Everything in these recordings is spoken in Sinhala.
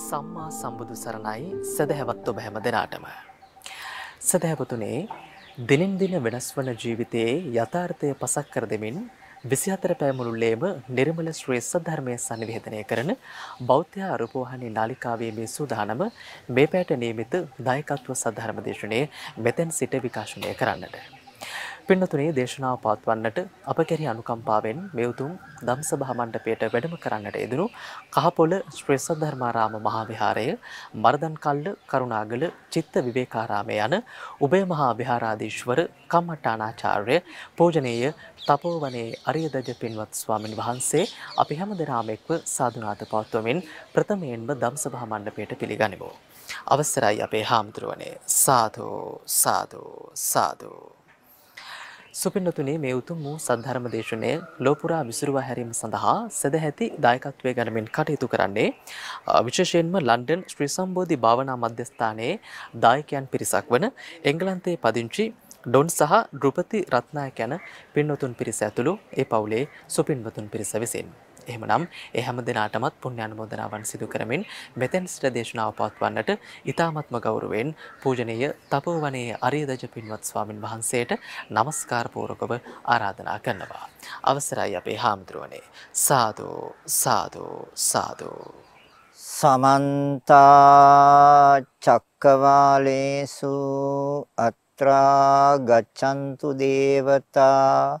සම්මා සම්බුදු සරණයි සදහැවත් ඔබ හැම දෙනාටම. සදහැපතුනේ දිනෙන් දින වෙනස් වන ජීවිතයේ යථාර්ථය පසක් කර දෙමින් 24 පැය මුළුල්ලේම නිර්මල ශ්‍රේෂ්ඨ ධර්මය සනිවේදනය කරන බෞද්ධ ආරූපවාහිනී නාලිකාවේ මේ සූදානම මේ පැයට නියමිත දායකත්ව සද්ධර්ම දේශනාවේ මෙතෙන් සිට විකාශනය කරන්නට. පින්නතුනේ දේශනාව පවත්වන්නට අප කෙරෙහි අනුකම්පාවෙන් මේ උතුම් ධම්සභා මණ්ඩපයට වැඩම කරන්නට යෙදුණු කහපොළ ශ්‍රී සද්ධර්මාරාම මහා විහාරය මරදන්කල්ල කරුණාගල චිත්ත විවේකාරාමය යන උභය මහා විහාරාධීශවර කම්මට්ටානාචාර්ය පූජනීය තපෝවනේ අරියදජ පින්වත් ස්වාමින් වහන්සේ අපි හැමදෙනාම එක්ව සාදුනාත පවත්වමින් ප්‍රථමයෙන්ම ධම්සභා මණ්ඩපයට පිළිගනිමු. අවසරයි අපේ හාමුදුරුවනේ සාදු සාදු සාදු සුපින්නතුනේ මේ උතුම් වූ සද්ධර්ම දේශනය ලෝපුරා විසිරුවා හැරීම සඳහා සදැහැති දායකත්වය ගනිමින් කටයුතු කරන්නේ විශේෂයෙන්ම ලන්ඩන් ශ්‍රී සම්බෝධි භාවනා මධ්‍යස්ථානයේ දායකයන් පිරිසක් වන එංගලන්තයේ පදිංචි ඩොන් සහ ඩෘපති රත්නායක යන පින්නතුන් පිරිස ඇතුළු ඒ පවුලේ සුපින්වතුන් පිරිස විසින්. එහෙමනම් ඒ හැම දෙනාටමත් පුණ්‍ය අනුමෝදනාවන් සිදු කරමින් මෙතෙන් සිට දේශනාව පවත්වන්නට ඊ타මත්ම ගෞරවයෙන් පූජනීය තපෝවනේ අරියදජ පින්වත් ස්වාමින් වහන්සේට নমස්කාර පූර්වකව ආරාධනා කරනවා. අවසරයි අපේ හාමුදුරුවනේ. සාදු සාදු සාදු සමන්ත චක්කවාලේසු අත්‍රා ගච්ඡන්තු දේවතා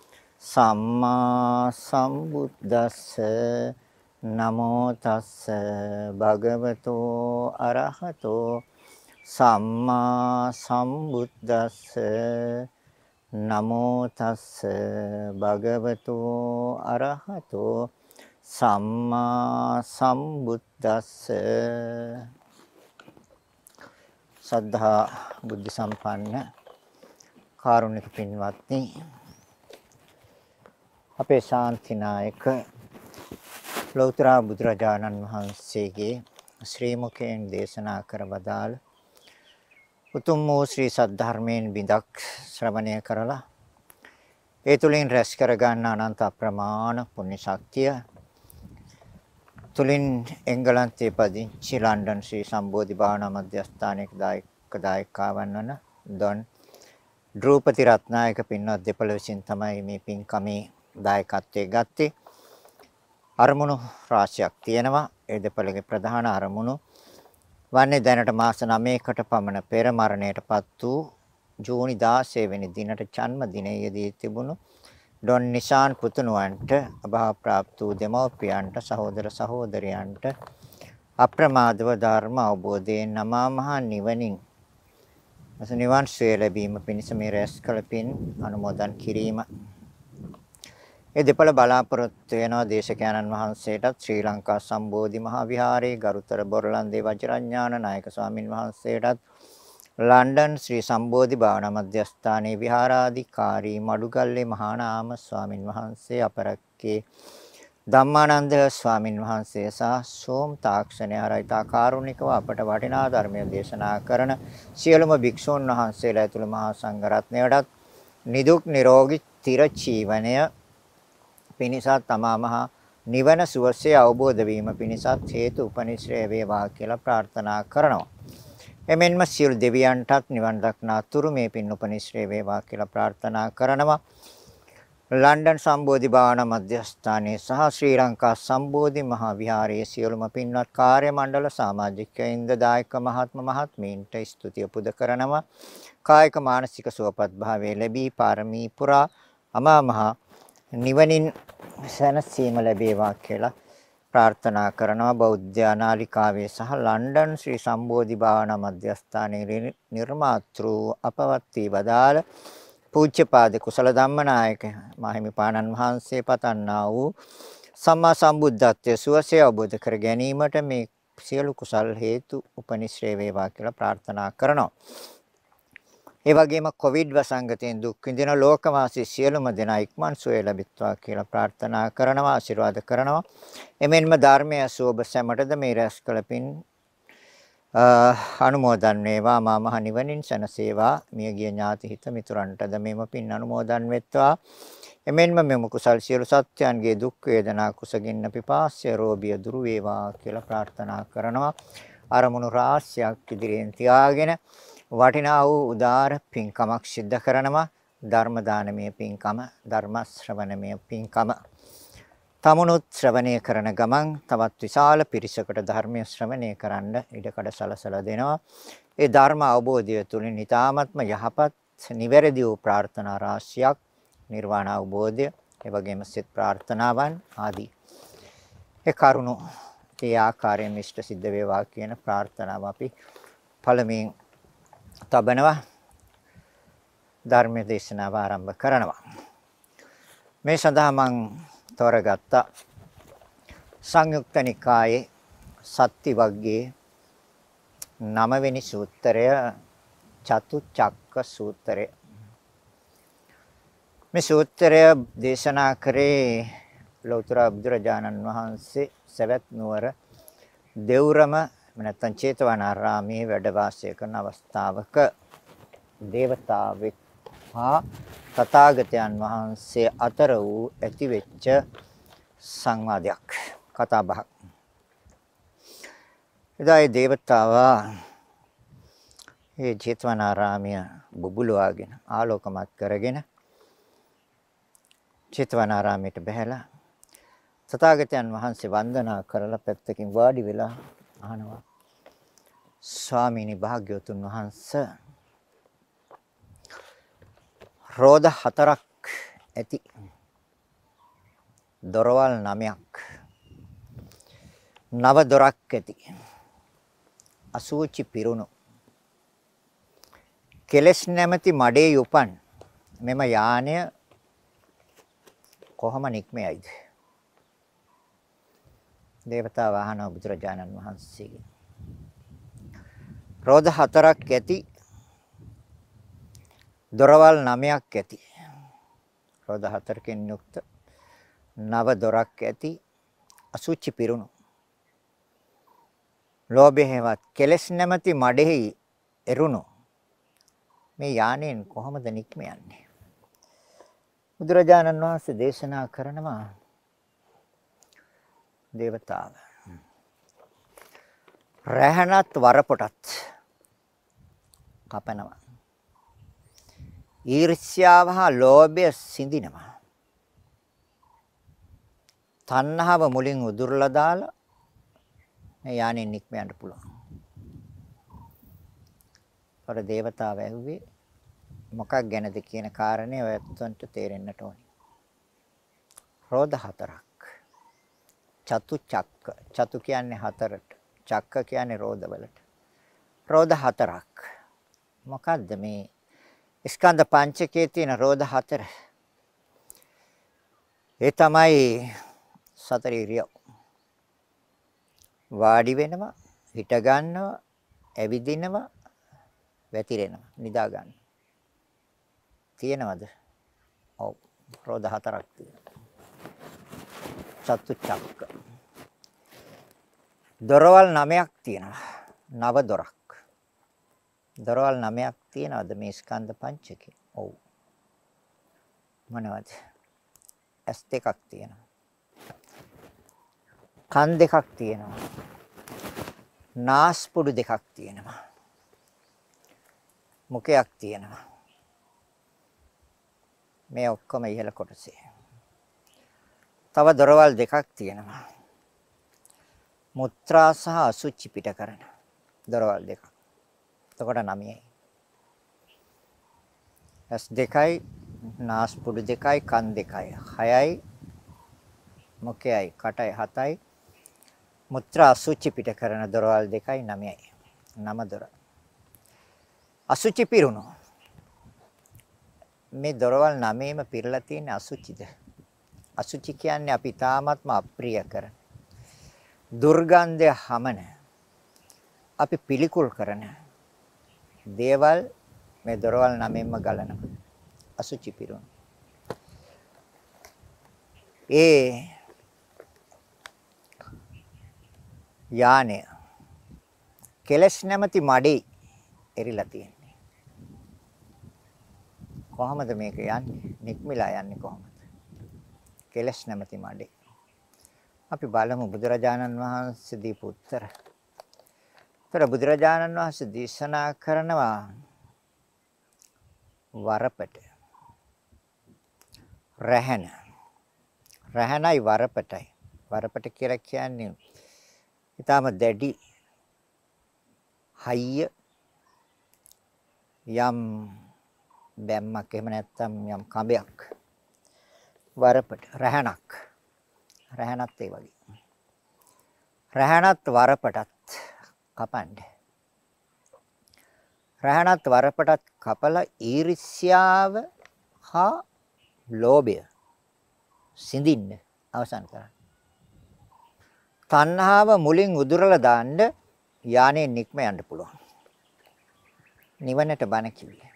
සම්මා සම්බුද්දස්ස නමෝ තස්ස භගවතෝ අරහතෝ සම්මා සම්බුද්දස්ස නමෝ තස්ස භගවතෝ අරහතෝ සම්මා සම්බුද්දස්ස සද්ධා බුද්ධ සම්පන්න කාරුණික පින්වත්නි අපේ ශාන්තිනායක ලෞතර බුදුරජාණන් වහන්සේගේ ශ්‍රී මුඛයෙන් දේශනා කර වදාළ උතුම් වූ ශ්‍රී සද්ධර්මයෙන් බිඳක් ශ්‍රවණය කරලා ඒ තුලින් රැස් කරගන්න අනන්ත අප්‍රමාණ පුණ්‍ය ශක්තිය තුලින් එංගලන්තයේ පදිංචි ලන්ඩන් ශ්‍රී සම්බෝධි භාවනා මධ්‍යස්ථානයක දායක දායකවන් වන ඩොන් ද්‍රූපති රත්නායක පින්වත් දෙපළ විසින් තමයි මේ පින්කමේ දායකත්වයේ ගත්තේ අරමුණු රාශියක් තියෙනවා ඒ දෙපළගේ ප්‍රධාන අරමුණු වන්නේ දැනට මාස 9කට පමණ පෙර මරණයටපත් වූ ජූනි 16 වෙනි දිනට ජන්මදිනයේදී තිබුණු ඩොන් නිසාන් පුතුණුවන්ට අභාප්‍රාප්ත වූ දෙමව්පියන්ට සහෝදර සහෝදරයන්ට අප්‍රමාදව ධර්ම අවබෝධයෙන් නමා මහා නිවනින් නිවන් සුවය ලැබීම පිණිස මේ රැස් කළ පින් අනුමෝදන් කිරීම ඒ දෙපළ බලාපොරොත්තු වෙනවා දේශකයන්න් වහන්සේටත් ශ්‍රී ලංකා සම්බෝධි මහා විහාරයේ ගරුතර බොරලන්දේ වජිරඥාන නායක ස්වාමින් වහන්සේටත් ලන්ඩන් ශ්‍රී සම්බෝධි භාවනා මධ්‍යස්ථානයේ විහාරාධිකාරී මඩුගල්ලේ මහානාම ස්වාමින් වහන්සේ අපරක්කේ ධම්මානන්ද ස්වාමින් වහන්සේ සහ සෝම් තාක්ෂණය ආරයිතා කාරුණිකව අපට වටිනා ධර්මය දේශනා කරන සියලුම භික්ෂුන් වහන්සේලා ඇතුළු මහා සංඝ රත්නයටත් නිදුක් නිරෝගී තිර ජීවනය පිණිසත් අමාමහා නිවන සුවසේ අවබෝධ වීම පිණිසත් හේතු උපනිශ්‍රේ වේවා කියලා ප්‍රාර්ථනා කරනවා. එමෙන්ම සියලු දෙවියන්ටත් නිවන් දක්නා තුරු මේ පින් උපනිශ්‍රේ වේවා කියලා ප්‍රාර්ථනා කරනවා. ලන්ඩන් සම්බෝධි භාවනා මධ්‍යස්ථානයේ සහ ශ්‍රී ලංකා සම්බෝධි මහා විහාරයේ සියලුම පින්වත් කාර්ය මණ්ඩල සමාජිකයින්ද දායක මහත්ම මහත්මීන්ට ස්තුතිය පුද කරනවා. කායික මානසික සුවපත් භාවයේ ලැබී පාරමී පුරා අමා මහා නිවනින් සැනසීම ලැබේවා කියලා ප්‍රාර්ථනා කරනවා බෞද්ධ අනාලිකාවේ සහ ලන්ඩන් ශ්‍රී සම්බෝධි භාවනා මධ්‍යස්ථානයේ නිර්මාතෘ අපවත් වී වදාළ පූජ්‍යපාද කුසල ධම්මනායක මහිමිපාණන් වහන්සේ පතන්නා වූ සම්මා සම්බුද්ධත්වයේ සුවසේ අවබෝධ කර ගැනීමට මේ සියලු කුසල් හේතු උපනිශ්‍රේ වේවා කියලා ප්‍රාර්ථනා කරනවා ඒ වගේම කොවිඩ් වසංගතයෙන් දුක් විඳින ලෝකවාසී සියලුම දෙනා ඉක්මන් සුවය ලැබිත්වා කියලා ප්‍රාර්ථනා කරනවා ආශිර්වාද කරනවා. එමෙන්ම ධර්මය සුවබ සැමටද මේ රැස් කළ පින් අනුමෝදන් වේවා මා මහ නිවනින් සැනසේවා මියගිය ඥාති හිත මිතුරන්ටද මෙම පින් අනුමෝදන් වෙත්වා එමෙන්ම මෙම කුසල් සියලු සත්‍යයන්ගේ දුක් වේදනා කුසගින්න පිපාස්ය රෝබිය දුරු වේවා කියලා ප්‍රාර්ථනා කරනවා අරමුණු රාශියක් ඉදිරියෙන් තියාගෙන වටිනා වූ උදාර පින්කමක් සිද්ධ කරනවා ධර්ම දානමය පින්කම ධර්ම ශ්‍රවණමය පින්කම තමනුත් ශ්‍රවණය කරන ගමන් තවත් විශාල පිරිසකට ධර්මය ශ්‍රවණය කරන්න ඉඩකඩ සලසලා දෙනවා ඒ ධර්ම අවබෝධය තුළින් ඊ타ත්ම යහපත් නිවැරදි වූ ප්‍රාර්ථනා රාශියක් නිර්වාණ අවබෝධය ඒ වගේම සිත ප්‍රාර්ථනාවන් ආදී ඒ කරුණෝ ඒ ආකාරයෙන් ඉෂ්ට සිද්ධ වේවා කියන ප්‍රාර්ථනාව අපි පළමුවෙන් තබනවා ධර්මයේ දේශනාව ආරම්භ කරනවා. මේ සඳහා මම තෝරගත්ත සංයුක්ත නිකායේ සත්‍ති වග්ගයේ නවවෙනි සූත්‍රය චතුච්චක්ක සූත්‍රය. මේ සූත්‍රය දේශනා කරේ ලෞතර බුදුරජාණන් වහන්සේ සවැත් නුවර දෙවුරම එහෙම නැත්නම් චේතවනාරාමයේ වැඩ වාසය කරන අවස්ථාවක දේවතාවෙක් හා තථාගතයන් වහන්සේ අතර වූ ඇතිවෙච්ච සංවාදයක් කතා බහක්. එදා ඒ දේවතාවා ඒ චේතවනාරාමය බුබුලවාගෙන ආලෝකමත් කරගෙන චේතවනාරාමයට බැහැලා තථාගතයන් වහන්සේ වන්දනා කරලා පැත්තකින් වාඩි වෙලා අහනවා ස්වාමීනි භාග්‍යවතුන් වහන්ස රෝද හතරක් ඇති දොරවල් නමයක් නව දොරක් ඇති අසූචි පිරුණු කෙලස් නැමැති මඩේ යොපන් මෙම යානය කොහොම නික්මෙයිද දේවතාව අහනවා බුදුරජාණන් වහන්සේගෙන්. රෝද හතරක් ඇති දොරවල් නවයක් ඇති. රෝද හතරකින් යුක්ත නව දොරක් ඇති අසුචි පිරුණු. ලෝභයවත් කෙලස් නැමැති මඩෙහි එරුණු. මේ යානෙන් කොහොමද නික්ම යන්නේ? බුදුරජාණන් වහන්සේ දේශනා කරනවා දේවතාව. රැහනත් වරපොටත් කපනවා. ඊර්ෂ්‍යාව හා ලෝභය සිඳිනවා. තණ්හාව මුලින් උදුරලා දාලා මේ යානෙ නික්ම යන්න පුළුවන්. අර දේවතාව ඇහුවේ මොකක් ගැනද කියන කාරණේ ඔයත්න්ට තේරෙන්නට ඕනි. රෝධ හතරක්. චතු චක්ක. චතු කියන්නේ හතරට. චක්ක කියන්නේ රෝදවලට. රෝද හතරක්. මොකද්ද මේ ස්කන්ධ පංචකයේ තියෙන රෝද හතර? ඒ තමයි සතර ඉරියව්. වාඩි වෙනවා, හිට ගන්නවා, ඇවිදිනවා, වැතිරෙනවා, නිදා ගන්නවා. තියෙනවද? ඔව්. රෝද හතරක් තියෙනවා. සත්තු චක්ක. දොරවල් 9ක් තියෙනවා. නව දොරක්. දොරවල් 9ක් තියෙනවද මේ ස්කන්ධ පංචකේ? ඔව්. මොනවද? ඇස් දෙකක් තියෙනවා. කන් දෙකක් තියෙනවා. නාස්පුඩු දෙකක් තියෙනවා. මුඛයක් තියෙනවා. මේ ඔක්කොම ඉහළ කොටසේ. තව දොරවල් දෙකක් තියෙනවා. මුත්‍රා සහ අසුචි පිට කරන දොරවල් දෙකක්. එතකොට 9යි. ඇස් දෙකයි, නාස් පුඩු දෙකයි, කන් දෙකයි, 6යි, මුඛයයි, කටයි 7යි. මුත්‍රා අසුචි පිට කරන දොරවල් දෙකයි 9යි. 9 දොර. අසුචි පිරුණෝ. මේ දොරවල් 9ෙම පිරලා තියෙන අසුචිද? අසුචි කියන්නේ අපි තාමත්ම අප්‍රිය කරන දුර්ගන්ධය හමන අපි පිළිකුල් කරන දේවල් මේ දොරවල් නමින්ම ගලනවා අසුචි පිරුණ ඒ යානය කෙලස් නැමැති මඩේ එරිලා තියෙනවා කොහමද මේක යන්නේ නික්මිලා යන්නේ කොහමද කෙලස් නැමැති මඩේ. අපි බලමු බුදුරජාණන් වහන්සේ දීපු උත්තර. උත්තර බුදුරජාණන් වහන්සේ දේශනා කරනවා වරපට. රහන. රහනයි වරපටයි. වරපට කියලා කියන්නේ ඊටාම දැඩි හයිය යම් බැම්මක් එහෙම නැත්නම් යම් කඹයක් වරපට රැහණක් රැහණත් ඒ වගේ රැහණත් වරපටත් කපන්න රැහණත් වරපටත් කපලා ඊර්ෂ්‍යාව හා ලෝභය සිඳින්න අවසන් කරන්න තණ්හාව මුලින් උදුරලා දාන්න යානේ නික්ම යන්න පුළුවන් නිවනට බණ කිව්වේ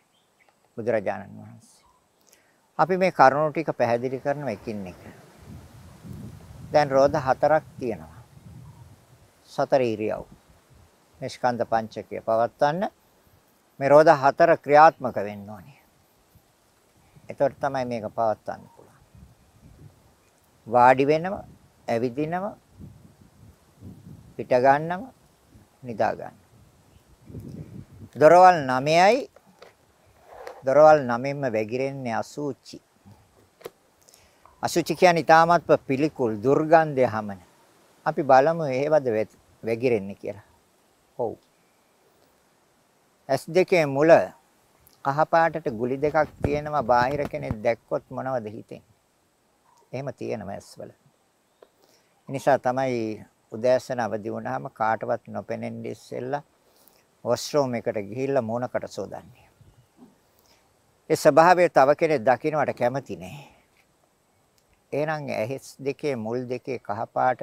බුදුරජාණන් වහන්සේ අපි මේ කරුණු ටික පැහැදිලි කරන එකින් එක. දැන් රෝධ හතරක් තියෙනවා. සතර ඉරියව්. මේ ස්කන්ධ පංචකය පවත්වන්න මේ රෝධ හතර ක්‍රියාත්මක වෙන්න ඕනේ. එතකොට තමයි මේක පවත්වන්න පුළුවන්. වාඩි වෙනම, ඇවිදිනම, පිට ගන්නම, නිදා ගන්න. දොරවල් 9යි දොරවල් නමින්ම වැగిරෙන්නේ අසුචි. අසුචි කියන්නේ ඊටාමත්ම පිළිකුල් දුර්ගන්ධය හැමන. අපි බලමු ඒවද වැగిරෙන්නේ කියලා. ඔව්. S2 මුල කහ පාටට ගුලි දෙකක් තියෙනවා බාහිර කෙනෙක් දැක්කොත් මොනවද හිතෙන්නේ? එහෙම තියෙනවා S වල. නිසා තමයි උදෑසන අවදි වුණාම කාටවත් නොපෙනෙන්නේ ඉස්සෙල්ලා වොෂ්රූම් එකට ගිහිල්ලා මූණකට සෝදන්නේ. ඒ ස්වභාවය තව කෙනෙක් දකින්නට කැමති නෑ. එහෙනම් ඇහිස් දෙකේ මුල් දෙකේ කහපාට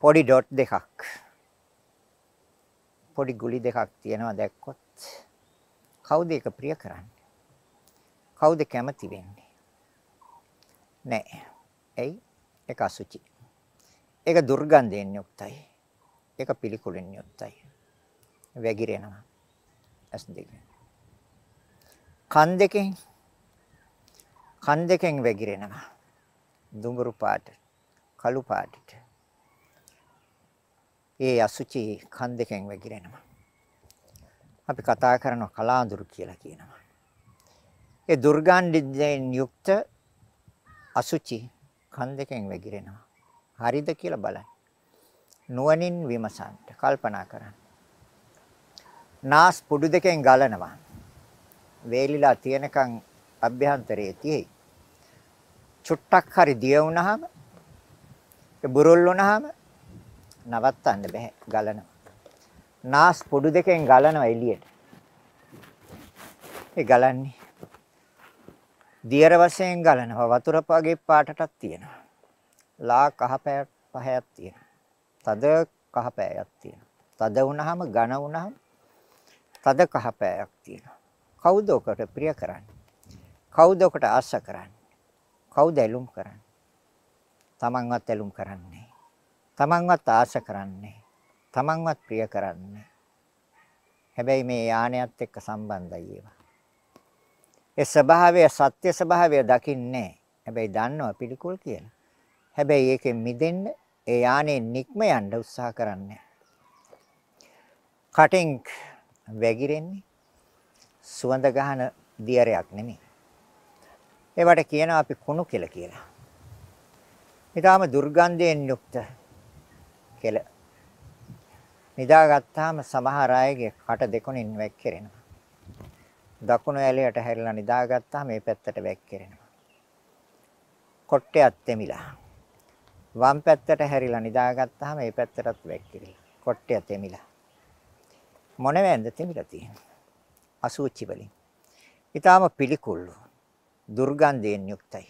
පොඩි ඩොට් දෙකක් පොඩි ගුලි දෙකක් තියෙනවා දැක්කොත් කවුද ඒක ප්‍රිය කරන්නේ? කවුද කැමති වෙන්නේ? නෑ. එයි ඒක අසුචි. ඒක දුර්ගන්ධයෙන් යුක්තයි. ඒක පිළිකුලෙන් යුක්තයි. වැగిරෙනවා. ඇස් දෙකේ කන් දෙකෙන් කන් දෙකෙන් වැగిරෙනවා. දුඹුරු පාට, කළු පාටට. ඒ අසුචි කන් දෙකෙන් වැగిරෙනවා. අපි කතා කරන කලාඳුරු කියලා කියනවා. ඒ දුර්ගන්ධයෙන් යුක්ත අසුචි කන් දෙකෙන් වැగిරෙනවා. හරිද කියලා බලන්න. නුවණින් විමසන්න, කල්පනා කරන්න. නාස් පුඩු දෙකෙන් ගලනවා. වේලිලා තියෙනකන් අභ්‍යන්තරයේ තියෙයි. චුට්ටක් හරි දිය වුණාම බුරුල් වුණාම නවත්තන්න බෑ ගලනවා. නාස් පොඩු දෙකෙන් ගලනවා එළියට. ඒ ගලන්නේ. දියර වශයෙන් ගලනවා වතුර වගේ පාටටක් තියෙනවා. ලා කහපෑ පහයක් තියෙනවා. තද කහපෑයක් තියෙනවා. තද වුණාම ඝන වුණාම තද කහපෑයක් තියෙනවා. කවුද ඔකට ප්‍රිය කරන්නේ? කවුද ඔකට ආස කරන්නේ? කවුද ඇලුම් කරන්නේ? තමන්වත් ඇලුම් කරන්නේ. තමන්වත් ආස කරන්නේ. තමන්වත් ප්‍රිය කරන්නේ. හැබැයි මේ යානයත් එක්ක සම්බන්ධයි ඒවා. ඒ ස්වභාවය සත්‍ය ස්වභාවය දකින්නේ. හැබැයි දන්නවා පිළිකුල් කියලා. හැබැයි ඒකෙන් මිදෙන්න ඒ යානේ නික්ම යන්න උත්සාහ කරන්නේ. කටින් වැగిරෙන්නේ සුවඳ ගහන දියරයක් නෙමෙයි. ඒවට කියනවා අපි කුණු කෙල කියලා. ඊටාම දුර්ගන්ධයෙන් යුක්ත කෙල. නිදාගත්තාම සමහර අයගේ කට දෙකොණින් වැක්කිරෙනවා. දකුණු ඇලයට හැරිලා නිදාගත්තාම මේ පැත්තට වැක්කිරෙනවා. කොට්ටයක් තෙමිලා. වම් පැත්තට හැරිලා නිදාගත්තාම මේ පැත්තටත් වැක්කිරෙනවා. කොට්ටය තෙමිලා. මොන වෙන්ද තෙමිලා තියෙන්නේ? අසුචි වලින්. ඊටාම පිළිකුල්ලු දුර්ගන්ධයෙන් යුක්තයි.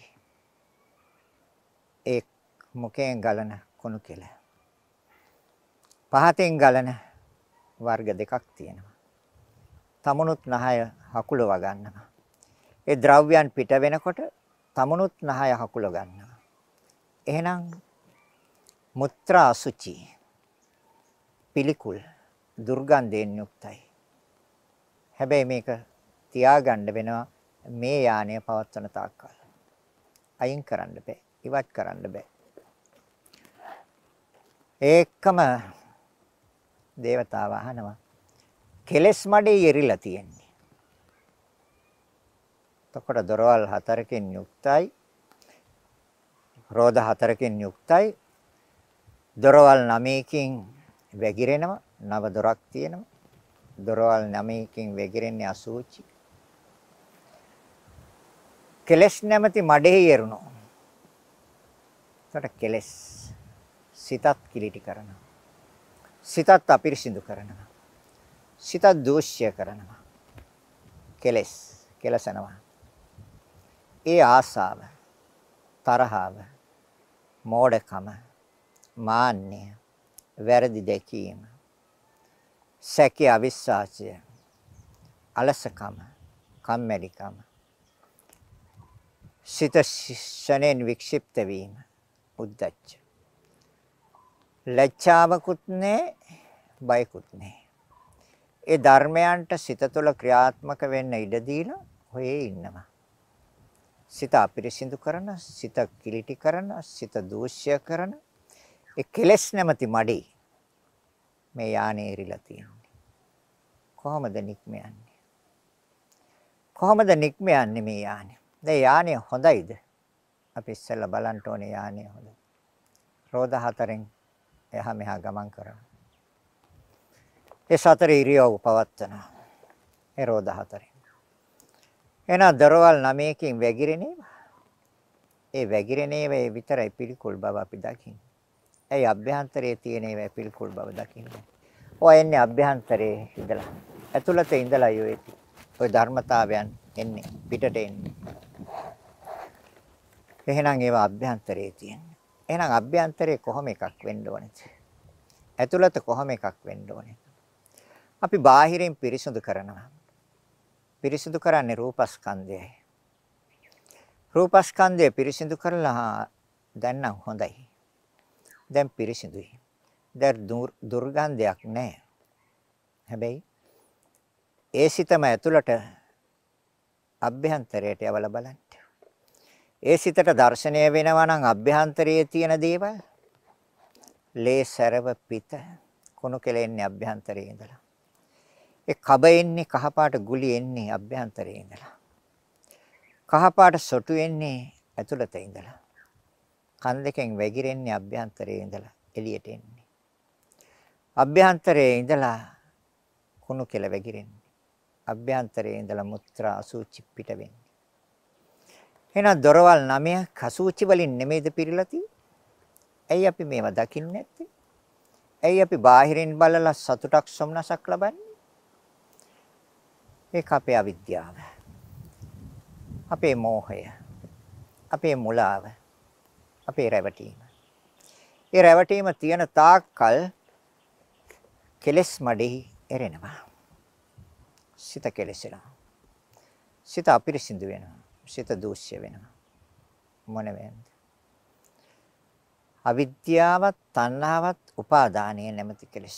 ඒ මුඛයෙන් ගලන කුණු කෙල. පහතෙන් ගලන වර්ග දෙකක් තියෙනවා. තමනුත් නහය හකුල වගන්නවා. ඒ ද්‍රව්‍යයන් පිට වෙනකොට තමනුත් නහය හකුල ගන්නවා. එහෙනම් මුත්‍රා අසුචි පිළිකුල් දුර්ගන්ධයෙන් යුක්තයි. හැබැයි මේක තියාගන්න වෙනවා මේ යානය පවත්වන තාක්කල්. අයින් කරන්න බෑ. ඉවත් කරන්න බෑ. ඒකම දේවතාව අහනවා. කෙලස් මඩේ යෙරිලා තියෙන්නේ. එතකොට දොරවල් හතරකින් යුක්තයි. රෝධ හතරකින් යුක්තයි. දොරවල් නවයකින් වැగిරෙනවා. නව දොරක් තියෙනවා. දොරවල් 9කින් වැగిරෙන්නේ අසුචි. කෙලස් නැමැති මඩේ යෙරුණෝ. ඒකට කෙලස් සිතත් කිලිටි කරනවා. සිතත් අපිරිසිදු කරනවා. සිතත් දෝෂ්‍ය කරනවා. කෙලස් කෙලසනවා. ඒ ආසාව තරහව මෝඩකම මාන්නය වැරදි දැකීම සැකේ අවිශ්වාසය අලසකම කම්මැලිකම සිත ශනෙන් වික්ෂිප්ත වීම උද්දච්ච ලැජ්ජාවකුත් නැහැ බයකුත් නැහැ ඒ ධර්මයන්ට සිත තුළ ක්‍රියාත්මක වෙන්න ඉඩ දීලා හොයේ ඉන්නවා සිත අපිරිසිදු කරන සිත කිලිටි කරන සිත දෝෂ්‍ය කරන ඒ කෙලෙස් නැමැති මඩේ මේ යානේ ඉරිලා තියෙනවා කොහොමද නික්ම යන්නේ? කොහොමද නික්ම යන්නේ මේ යානේ? දැන් යානේ හොඳයිද? අපි ඉස්සෙල්ලා බලන්න ඕනේ යානේ හොඳයි. රෝද හතරෙන් එහා මෙහා ගමන් කරනවා. ඒ සතර ඉරියව් පවත්නවා. ඒ රෝද හතරෙන්. එහෙනම් දරවල් නවයකින් වැగిරෙනේ. ඒ වැగిරෙනේ වේ විතරයි පිළිකුල් බව අපි දකින්නේ. ඒ අභ්‍යන්තරයේ තියෙන ඒ පිළිකුල් බව දකින්නේ. ඔය එන්නේ අභ්‍යන්තරයේ ඉඳලා. ඇතුළත ඉඳලා යොෙති. ওই ධර්මතාවයන් එන්නේ පිටට එන්නේ. එහෙනම් ඒවා අභ්‍යන්තරයේ තියෙන. එහෙනම් අභ්‍යන්තරයේ කොහොම එකක් වෙන්න ඕනේද? ඇතුළත කොහොම එකක් වෙන්න ඕනේ? අපි බාහිරින් පිරිසුදු කරනවා. පිරිසුදු කරන්නේ රූපස්කන්ධයයි. රූපස්කන්ධය පිරිසිදු කරලා දැන් නම් හොඳයි. දැන් පිරිසිදුයි. දැන් දුර්ගන්ධයක් නැහැ. හැබැයි ඒ සිතම ඇතුළට අභ්‍යන්තරයට යවලා බලන්න. ඒ සිතට දැర్శණය වෙනවා නම් අභ්‍යන්තරයේ තියෙන දේවල් ලේ සරව පිට කුණු කෙලෙන්නේ අභ්‍යන්තරයේ ඉඳලා. ඒ කබ එන්නේ කහපාට ගුලි එන්නේ අභ්‍යන්තරයේ ඉඳලා. කහපාට සොටු එන්නේ ඇතුළත ඉඳලා. කන් දෙකෙන් වැగిරෙන්නේ අභ්‍යන්තරයේ ඉඳලා එළියට එන්නේ. අභ්‍යන්තරයේ ඉඳලා කුණු කෙල වැగిරෙන්නේ අභ්‍යන්තරයේ ඉඳලා මුත්‍රා අසුචි පිට වෙන්නේ. එහෙනම් දොරවල් 9ක් අසුචි වලින් නෙමෙයිද පිරීලා තියෙන්නේ? ඇයි අපි මේවා දකින්නේ නැත්තේ? ඇයි අපි බාහිරින් බලලා සතුටක් සොම්නසක් ලබන්නේ? ඒක අපේ අවිද්‍යාව. අපේ මෝහය. අපේ මුලාව. අපේ රැවටීම. ඒ රැවටීම තියෙන තාක්කල් කෙලස් මඩෙහි එරෙනවා. සිත කෙලෙසෙනවා. සිත අපිරිසිදු වෙනවා. සිත දූෂ්‍ය වෙනවා. මොන වෙන්ද? අවිද්‍යාවත්, තණ්හාවත්, උපාදානය නැමැති කෙලෙස්.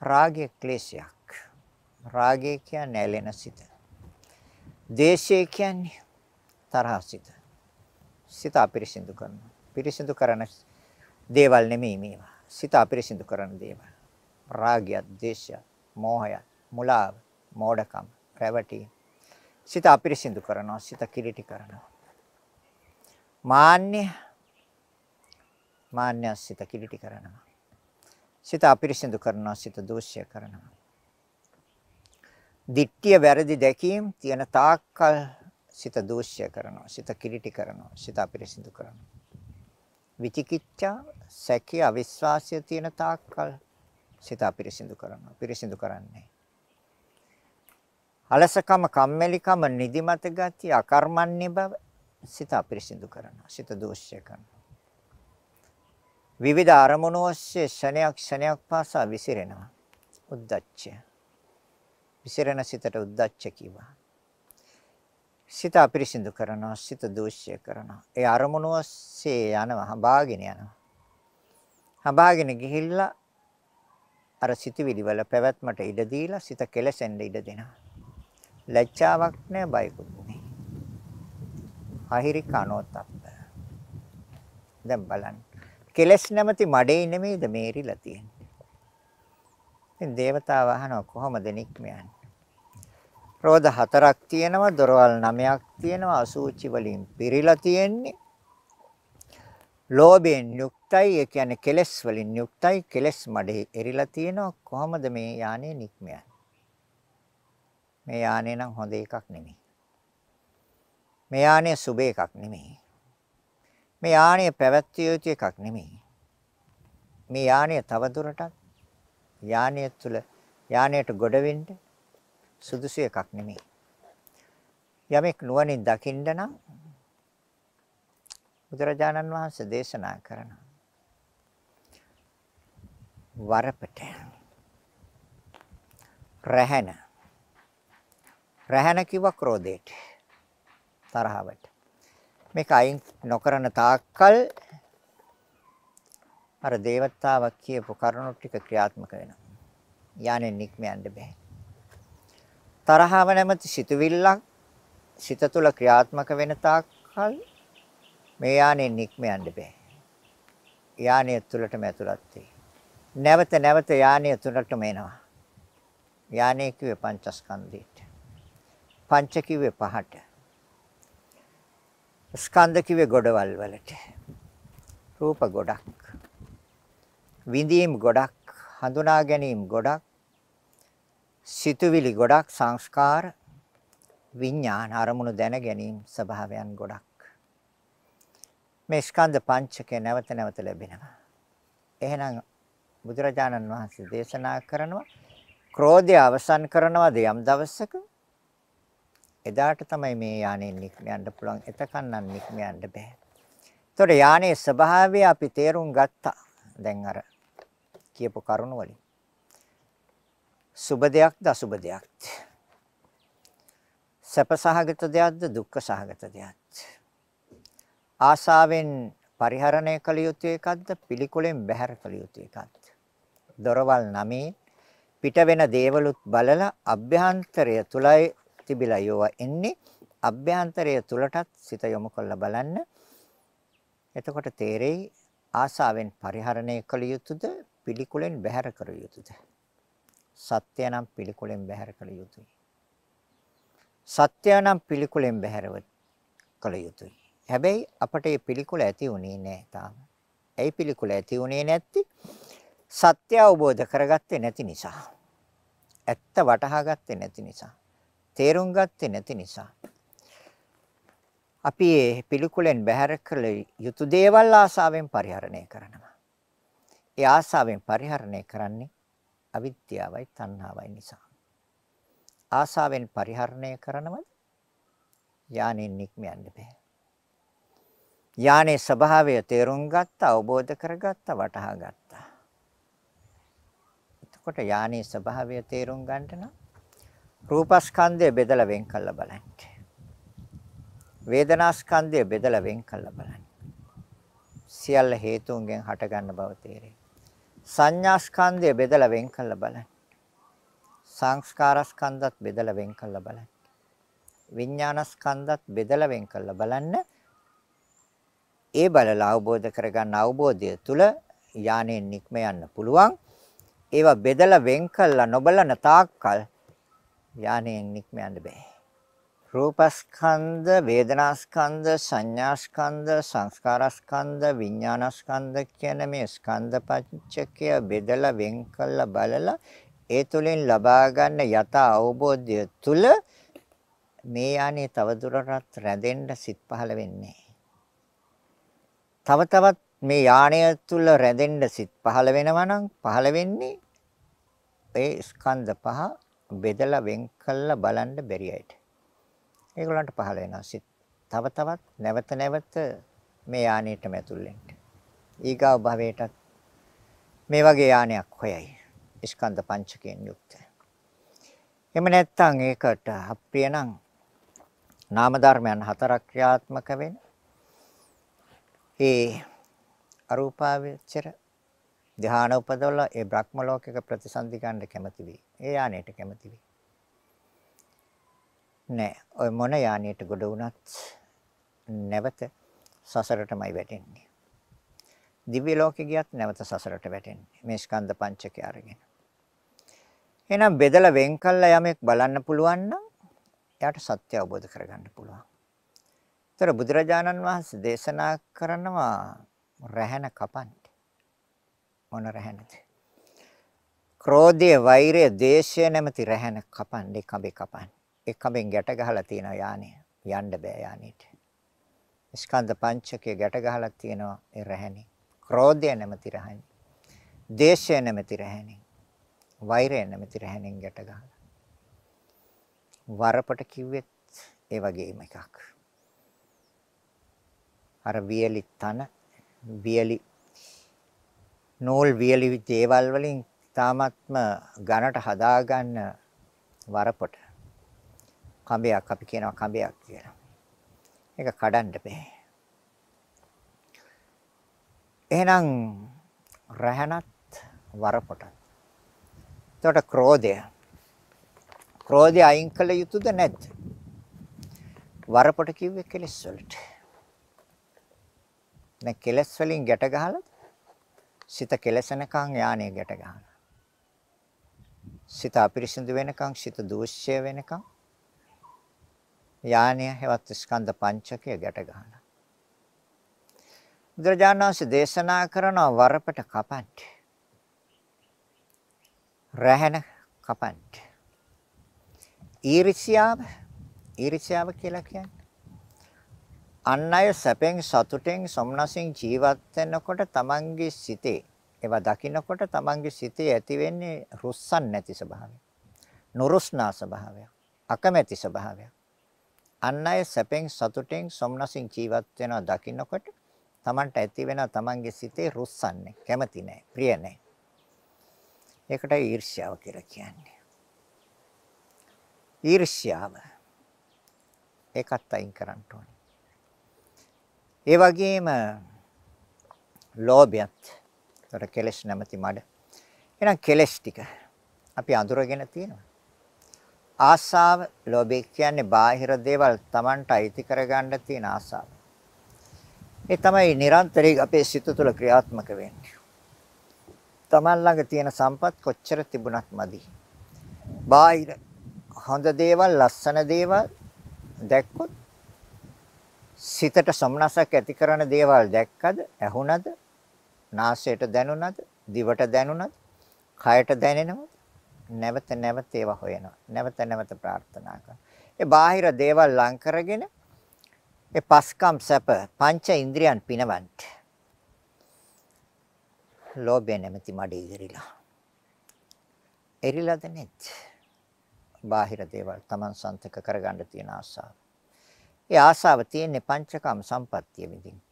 රාගය ක්ලේශයක්. රාගය කියන්නේ ඇලෙන සිත. දේශය කියන්නේ තරහ සිත. සිත අපිරිසිදු කරනවා. පිරිසිදු කරන දේවල් නෙමෙයි මේවා. සිත අපිරිසිදු කරන දේවල්. රාගය, දේශය, මෝහය මුලාව, මෝඩකම, රැවටීම. සිත අපිරිසිදු කරනවා, සිත කිලිටි කරනවා. මාන්නය මාන්නය සිත කිලිටි කරනවා. සිත අපිරිසිදු කරනවා, සිත දෝෂය කරනවා. දිට්ඨිය වැරදි දැකීම් තියෙන තාක්කල් සිත දෝෂය කරනවා, සිත කිලිටි කරනවා, සිත අපිරිසිදු කරනවා. විචිකිච්ඡා, සැකය, අවිශ්වාසය තියෙන තාක්කල් සිත අපිරිසිදු කරනවා. පිරිසිදු කරන්නේ අලසකම, කම්මැලිකම, නිදිමත ගතිය, අකර්මණ්‍ය බව සිත අපිරිසිදු කරනවා. සිත දෝෂය කරනවා. විවිධ අරමුණු ඔස්සේ ශණයක් ශණයක් පාසා විසිරෙනවා. උද්දච්චය. විසිරෙන සිතට උද්දච්ච කිව්වා. සිත අපිරිසිදු කරනවා, සිත දෝෂය කරනවා. ඒ අරමුණු ඔස්සේ යනවා, හඹාගෙන යනවා. හඹාගෙන ගිහිල්ලා අර සිතවිලි වල පැවැත්මට ඉඩ දීලා සිත කෙලසෙන්න ඉඩ දෙනවා. ලැජ්ජාවක් නැහැ බයිකුත් නැහැ. අහිරික අනෝතප්ප. දැන් බලන්න. කෙලස් නැමැති මඩේ නෙමෙයිද මේරිලා තියෙන්නේ. ඉතින් దేవතාව අහනවා කොහොමද නික්මයන්? රෝද හතරක් තියෙනවා, දොරවල් නවයක් තියෙනවා, අසූචි වලින් පිරීලා තියෙන්නේ. ලෝභයෙන් යුක්තයි ඒ කියන්නේ කෙලස් වලින් යුක්තයි කෙලස් මඩේ එරිලා තියෙනවා කොහොමද මේ යානේ නික්මයන් මේ යානේ නම් හොඳ එකක් නෙමෙයි. මේ යානේ සුබ එකක් නෙමෙයි. මේ යානේ පැවැත්විය යුතු එකක් නෙමෙයි. මේ යානේ තව දුරටත් යානිය තුළ යානයට ගොඩ වෙන්න සුදුසු එකක් නෙමෙයි. යමෙක් නුවණින් දකින්න නම් බුදුරජාණන් වහන්සේ දේශනා කරන වරපට රැහැන රැහැන කිව්වා ක්‍රෝධයට. තරහවට. මේක අයින් නොකරන තාක්කල් අර දේවතාවක් කියපු කරුණු ටික ක්‍රියාත්මක වෙනවා. යانے නික්ම යන්න බෑ. තරහව නැමැති සිතුවිල්ලක් සිත තුළ ක්‍රියාත්මක වෙන තාක්කල් මේ යانے නික්ම යන්න බෑ. යانے තුළටම ඇතුළත් නැවත නැවත යانے තුළටම එනවා. යانے කිව්වේ පංචස්කන්ධේ. පංච කිව්වේ පහට. ස්කන්ධ කිව්වේ ගොඩවල් වලට. රූප ගොඩක්. විඳීම් ගොඩක්, හඳුනා ගැනීම ගොඩක්. සිතුවිලි ගොඩක් සංස්කාර විඥාන අරමුණු දැන ගැනීම ස්වභාවයන් ගොඩක්. මේ ස්කන්ධ පංචකේ නැවත නැවත ලැබෙනවා. එහෙනම් බුදුරජාණන් වහන්සේ දේශනා කරනවා ක්‍රෝධය අවසන් කරනවාද යම් දවසක එදාට තමයි මේ යානේ නික්ම යන්න පුළුවන්. එතකන් නම් නික්ම යන්න බෑ. ඒතොර යානේ ස්වභාවය අපි තේරුම් ගත්තා. දැන් අර කියපු කරුණ වලින්. සුබ දෙයක්ද අසුබ දෙයක්ද? සැප සහගත දෙයක්ද දුක්ඛ සහගත දෙයක්ද? ආසාවෙන් පරිහරණය කළ යුතු එකක්ද පිළිකුලෙන් බැහැර කළ යුතු එකක්ද? දොරවල් නමේ පිට වෙන දේවලුත් බලලා අභ්‍යන්තරය තුලයි තිබිලා යෝවා එන්නේ අභ්‍යන්තරය තුලටත් සිත යොමු කරලා බලන්න. එතකොට තේරෙයි ආසාවෙන් පරිහරණය කළ යුතුද පිළිකුලෙන් බැහැර කර යුතුද? සත්‍ය නම් පිළිකුලෙන් බැහැර කළ යුතුයි. සත්‍ය නම් පිළිකුලෙන් බැහැරව කළ යුතුයි. හැබැයි අපට මේ පිළිකුල ඇති වුණේ නැහැ තාම. ඇයි පිළිකුල ඇති වුණේ නැත්තේ? සත්‍ය අවබෝධ කරගත්තේ නැති නිසා. ඇත්ත වටහා ගත්තේ නැති නිසා. තේරුම් ගත්තේ නැති නිසා අපි පිළිකුලෙන් බැහැර කළ යුතු දේවල් ආසාවෙන් පරිහරණය කරනවා. ඒ ආසාවෙන් පරිහරණය කරන්නේ අවිද්‍යාවයි තණ්හාවයි නිසා. ආසාවෙන් පරිහරණය කරනවද? යානෙන් නික්ම යන්න බෑ. යානේ ස්වභාවය තේරුම් ගත්තා, අවබෝධ කරගත්තා, වටහා ගත්තා. එතකොට යානේ ස්වභාවය තේරුම් ගන්න නම් රූපස්කන්ධය බෙදලා වෙන් කළා බලන්න. වේදනාස්කන්ධය බෙදලා වෙන් කළා බලන්න. සියල්ල හේතුන්ගෙන් හටගන්න බව තේරෙයි. සංඥාස්කන්ධය බෙදලා වෙන් කළා බලන්න. සංස්කාරස්කන්ධත් බෙදලා වෙන් කළා බලන්න. විඥානස්කන්ධත් බෙදලා වෙන් කළා බලන්න. ඒ බලලා අවබෝධ කරගන්න අවබෝධය තුල යානෙන් නික්ම යන්න පුළුවන්. ඒවා බෙදලා වෙන් කළා නොබලන තාක්කල් ඥාණයෙන් නික්ම යන්න බෑ. රූපස්කන්ධ, වේදනාස්කන්ධ, සංඥාස්කන්ධ, සංස්කාරස්කන්ධ, විඥානස්කන්ධ කියන මේ ස්කන්ධ පංචකය බෙදලා වෙන් කළා බලලා ඒ තුලින් ලබා ගන්න යත අවබෝධය තුල මේ යන්නේ තවදුරටත් රැඳෙන්න සිත් පහළ වෙන්නේ. තව තවත් මේ යාණය තුල රැඳෙන්න සිත් පහළ වෙනවා නම් පහළ වෙන්නේ ඒ ස්කන්ධ පහ බෙදලා වෙන් කළා බලන්න බැරි අයට. ඒගොල්ලන්ට පහළ වෙනවා සිත්. තව තවත් නැවත නැවත මේ යානෙටම ඇතුල් වෙන්න. ඊගාව භවයටත් මේ වගේ යානයක් හොයයි. ස්කන්ධ පංචකයෙන් යුක්ත. එහෙම නැත්නම් ඒකට අප්‍රිය නම් නාම ධර්මයන් හතරක් ක්‍රියාත්මක වෙන. ඒ අරූපාවචර ධානා උපදවල ඒ බ්‍රහ්ම ලෝකයක ප්‍රතිසන්දි ගන්න කැමති වෙයි. ඒ යානෙට කැමති වෙයි. නෑ ඔය මොන යානෙට ගොඩ වුණත් නැවත සසරටමයි වැටෙන්නේ. දිව්‍ය ලෝකෙ ගියත් නැවත සසරට වැටෙන්නේ. මේ ස්කන්ධ පංචකය අරගෙන. එහෙනම් බෙදලා වෙන් කළා යමෙක් බලන්න පුළුවන් නම් එයාට සත්‍ය අවබෝධ කරගන්න පුළුවන්. ඒතර බුදුරජාණන් වහන්සේ දේශනා කරනවා රැහැන කපන්න. මොන රැහැනද? ක්‍රෝධය, වෛරය, දේශය නැමැති රැහන කපන්නේ කඹේ කපන්නේ. ඒ කඹෙන් ගැට ගහලා තියෙනවා යානෙ. යන්න බෑ යානෙට. ස්කන්ධ පංචකය ගැට ගහලා තියෙනවා ඒ රැහනේ. ක්‍රෝධය නැමැති රැහනේ. දේශය නැමැති රැහනේ. වෛරය නැමැති රැහනෙන් ගැට ගහලා. වරපට කිව්වෙත් ඒ වගේම එකක්. අර වියලි තන වියලි නෝල් වියලි දේවල් වලින් තාමත්ම ඝනට හදාගන්න වරපොට කඹයක් අපි කියනවා කඹයක් කියලා. ඒක කඩන්න බෑ. එහෙනම් රහණත් වරපොට. එතකොට ක්‍රෝධය. ක්‍රෝධය අයින් කළ යුතුද නැද්ද? වරපොට කිව්වේ කෙලස් වලට. දැන් කෙලස් වලින් ගැට ගහලා සිත කෙලසනකම් යානේ ගැට ගන්න. සිත අපිරිසිදු වෙනකන්, සිත දූෂ්‍ය වෙනකන් යානය හෙවත් ස්කන්ධ පංචකය ගැට ගන්නවා. බුදුරජාණන්ස දේශනා කරන වරපට කපන්න. රැහෙන කපන්න. ඊර්ෂ්‍යාව ඊර්ෂ්‍යාව කියලා කියන්නේ අන් අය සැපෙන් සතුටෙන් සොම්නසින් ජීවත් වෙනකොට තමන්ගේ සිතේ ඒවා දකිනකොට තමන්ගේ සිතේ ඇති වෙන්නේ රුස්සන් නැති ස්වභාවයක්. නුරුස්නා ස්වභාවයක්. අකමැති ස්වභාවයක්. අන් අය සැපෙන් සතුටෙන් සොම්නසින් ජීවත් වෙනවා දකිනකොට තමන්ට ඇති වෙන තමන්ගේ සිතේ රුස්සන්නේ කැමති නැහැ, ප්‍රිය නැහැ. ඒකට ඊර්ෂ්‍යාව කියලා කියන්නේ. ඊර්ෂ්‍යාව ඒකත් අයින් කරන්න ඕනේ. ඒ වගේම ලෝභයත් ඒතර කෙලස් නැමැති මඩ. එහෙනම් කෙලස් ටික අපි අඳුරගෙන තියෙනවා. ආසාව, ලෝභය කියන්නේ බාහිර දේවල් Tamanට අයිති කරගන්න තියෙන ආසාව. ඒ තමයි නිරන්තරයෙන් අපේ සිත තුළ ක්‍රියාත්මක වෙන්නේ. Taman ළඟ තියෙන සම්පත් කොච්චර තිබුණත් මදි. බාහිර හොඳ දේවල්, ලස්සන දේවල් දැක්කොත් සිතට සම්නසක් ඇති කරන දේවල් දැක්කද, ඇහුණද, නාසයට දැනුණද? දිවට දැනුණද? කයට දැනෙනවද? නැවත නැවත ඒවා හොයනවා. නැවත නැවත ප්‍රාර්ථනා කරනවා. ඒ බාහිර දේවල් ලං කරගෙන ඒ පස්කම් සැප පංච ඉන්ද්‍රියන් පිනවන්න. ලෝභය නැමැති මඩේ ඉදිරිලා. එරිලාද නැත්. බාහිර දේවල් Taman සන්තක කරගන්න තියෙන ආසාව. ඒ ආසාව තියෙන්නේ පංචකම් සම්පත්තිය විඳින්න.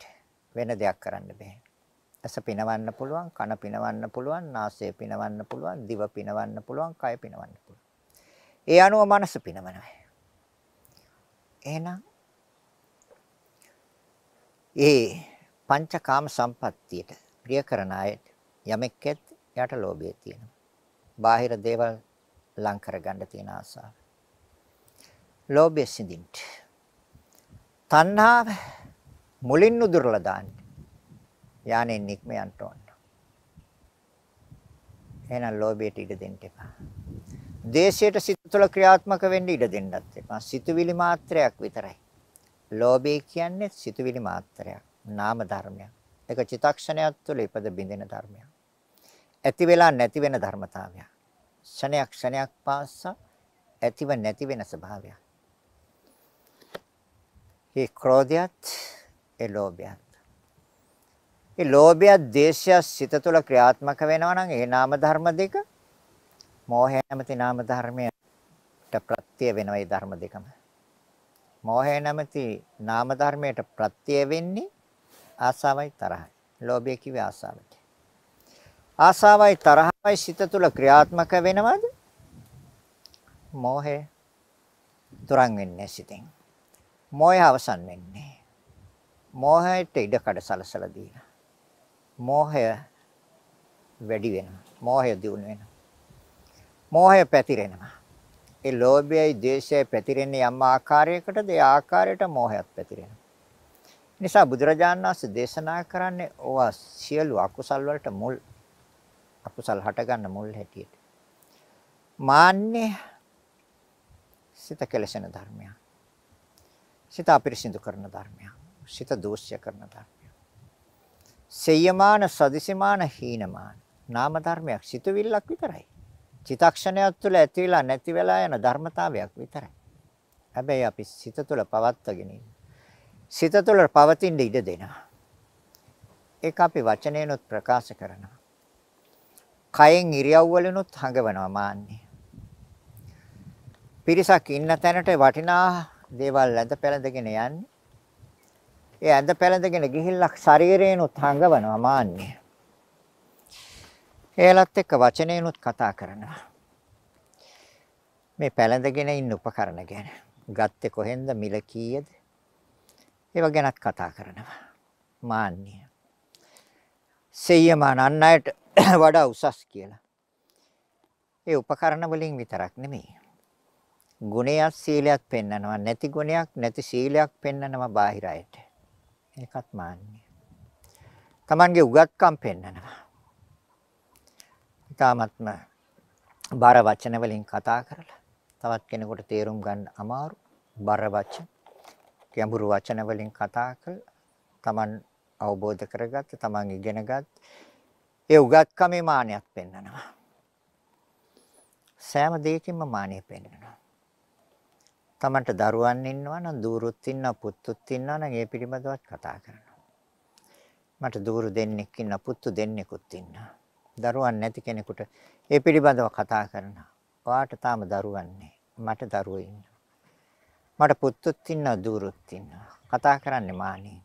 වෙන දෙයක් කරන්න බෑ. ඇස පිනවන්න පුළුවන්, කන පිනවන්න පුළුවන්, නාසය පිනවන්න පුළුවන්, දිව පිනවන්න පුළුවන්, කය පිනවන්න පුළුවන්. ඒ අනුව මනස පිනවනවා. එහෙනම් ඒ පංචකාම සම්පත්තියට ප්‍රිය කරන අයට යමෙක් ඇත් එයාට ලෝභය තියෙනවා. බාහිර දේවල් ලං කරගන්න තියෙන ආසාව. ලෝභය සිඳින්ට. තණ්හාව මුලින් උදුරලා දාන්න. යಾನෙන් නික්ම යන්න ඕන. එහෙනම් ලෝභයට ඉඩ දෙන්න එපා. දේශයට සිත තුළ ක්‍රියාත්මක වෙන්න ඉඩ දෙන්නත් එපා. සිතුවිලි මාත්‍රයක් විතරයි. ලෝභය කියන්නේ සිතුවිලි මාත්‍රයක්, නාම ධර්මයක්. ඒක චිතක්ෂණයක් තුළ ඉපද බිඳෙන ධර්මයක්. ඇති වෙලා නැති වෙන ධර්මතාවයක්. ක්ෂණයක් ක්ෂණයක් පාසා ඇතිව නැති වෙන ස්වභාවයක්. ඒ ක්‍රෝධයත් ඒ ලෝභයත් ඒ ලෝභය, ද්වේෂය සිත තුළ ක්‍රියාත්මක වෙනවා නම් ඒ නාම ධර්ම දෙක මෝහය නැමැති නාම ධර්මයට ප්‍රත්‍ය වෙනවා ඒ ධර්ම දෙකම. මෝහය නැමැති නාම ධර්මයට ප්‍රත්‍ය වෙන්නේ ආසාවයි තරහයි. ලෝභය කිව්වේ ආසාවට. ආසාවයි තරහයි සිත තුළ ක්‍රියාත්මක වෙනවද? මෝහය තුරන් වෙන්නේ සිතෙන්. මෝහය අවසන් වෙන්නේ. මෝහයට ඉඩ කඩ සලසලා දීලා. මෝහය වැඩි වෙනවා. මෝහය දියුණු වෙනවා. මෝහය පැතිරෙනවා. ඒ ලෝභයයි ද්වේෂයයි පැතිරෙන්නේ යම් ආකාරයකටද ඒ ආකාරයට මෝහයත් පැතිරෙනවා. නිසා බුදුරජාණන් වහන්සේ දේශනා කරන්නේ ඔවා සියලු අකුසල් වලට මුල් අකුසල් හටගන්න මුල් හැටියට. මාන්නේ සිත කෙලසෙන ධර්මයක්. සිත අපිරිසිදු කරන ධර්මයක්. සිත දෝෂ්‍ය කරන ධර්මයක්. සේයමාන සදිසිමාන හීනමාන නාම ධර්මයක් සිතවිල්ලක් විතරයි. චිතක්ෂණයක් තුළ ඇති වෙලා නැති වෙලා යන ධර්මතාවයක් විතරයි. හැබැයි අපි සිත තුළ පවත්වාගෙන ඉන්නේ. සිත තුළ පවතින ඉඩ දෙනවා. ඒක අපි වචනේනොත් ප්‍රකාශ කරනවා. කයෙන් ඉරියව්වලනොත් හඟවනවා මාන්නේ. පිරිසක් ඉන්න තැනට වටිනා දේවල් ඇඳ පෙළඳගෙන යන්නේ ඒ ඇඳ පැළඳගෙන ගිහිල්ලා ශරීරේනොත් හංගවනවා මාන්නේ. ඒලත් එක්ක වචනේනොත් කතා කරනවා. මේ පැළඳගෙන ඉන්න උපකරණ ගැන. ගත්තේ කොහෙන්ද මිල කීයද? ඒව ගැනත් කතා කරනවා. මාන්නේ. සෙය්‍යමාන අන් අයට වඩා උසස් කියලා. ඒ උපකරණ වලින් විතරක් නෙමෙයි. ගුණයක් සීලයක් පෙන්නනවා නැති ගුණයක් නැති සීලයක් පෙන්නනවා බාහිර අයට. ඒකත් මාන්නේ. Tamange උගත්කම් පෙන්නනවා. ඊටාත්ම බර වචන වලින් කතා කරලා තවත් කෙනෙකුට තේරුම් ගන්න අමාරු බර වචන ගැඹුරු වචන වලින් කතා කළා. Taman අවබෝධ කරගත්ත, Taman ඉගෙනගත් ඒ උගත්කමේ මානයක් පෙන්නනවා. සෑම දෙයකින්ම මානෙ පෙන්නනවා. තමන්ට දරුවන් ඉන්නවා නම් දූරුත් ඉන්නවා පුත්තුත් ඉන්නවා නම් ඒ පිළිබඳවත් කතා කරනවා. මට දූරු දෙන්නෙක් ඉන්නවා පුත්තු දෙන්නෙකුත් ඉන්නවා. දරුවන් නැති කෙනෙකුට ඒ පිළිබඳව කතා කරනවා. ඔයාට තාම දරුවන් මට දරුවෝ ඉන්නවා. මට පුත්තුත් ඉන්නවා දූරුත් ඉන්නවා. කතා කරන්නේ මානේ.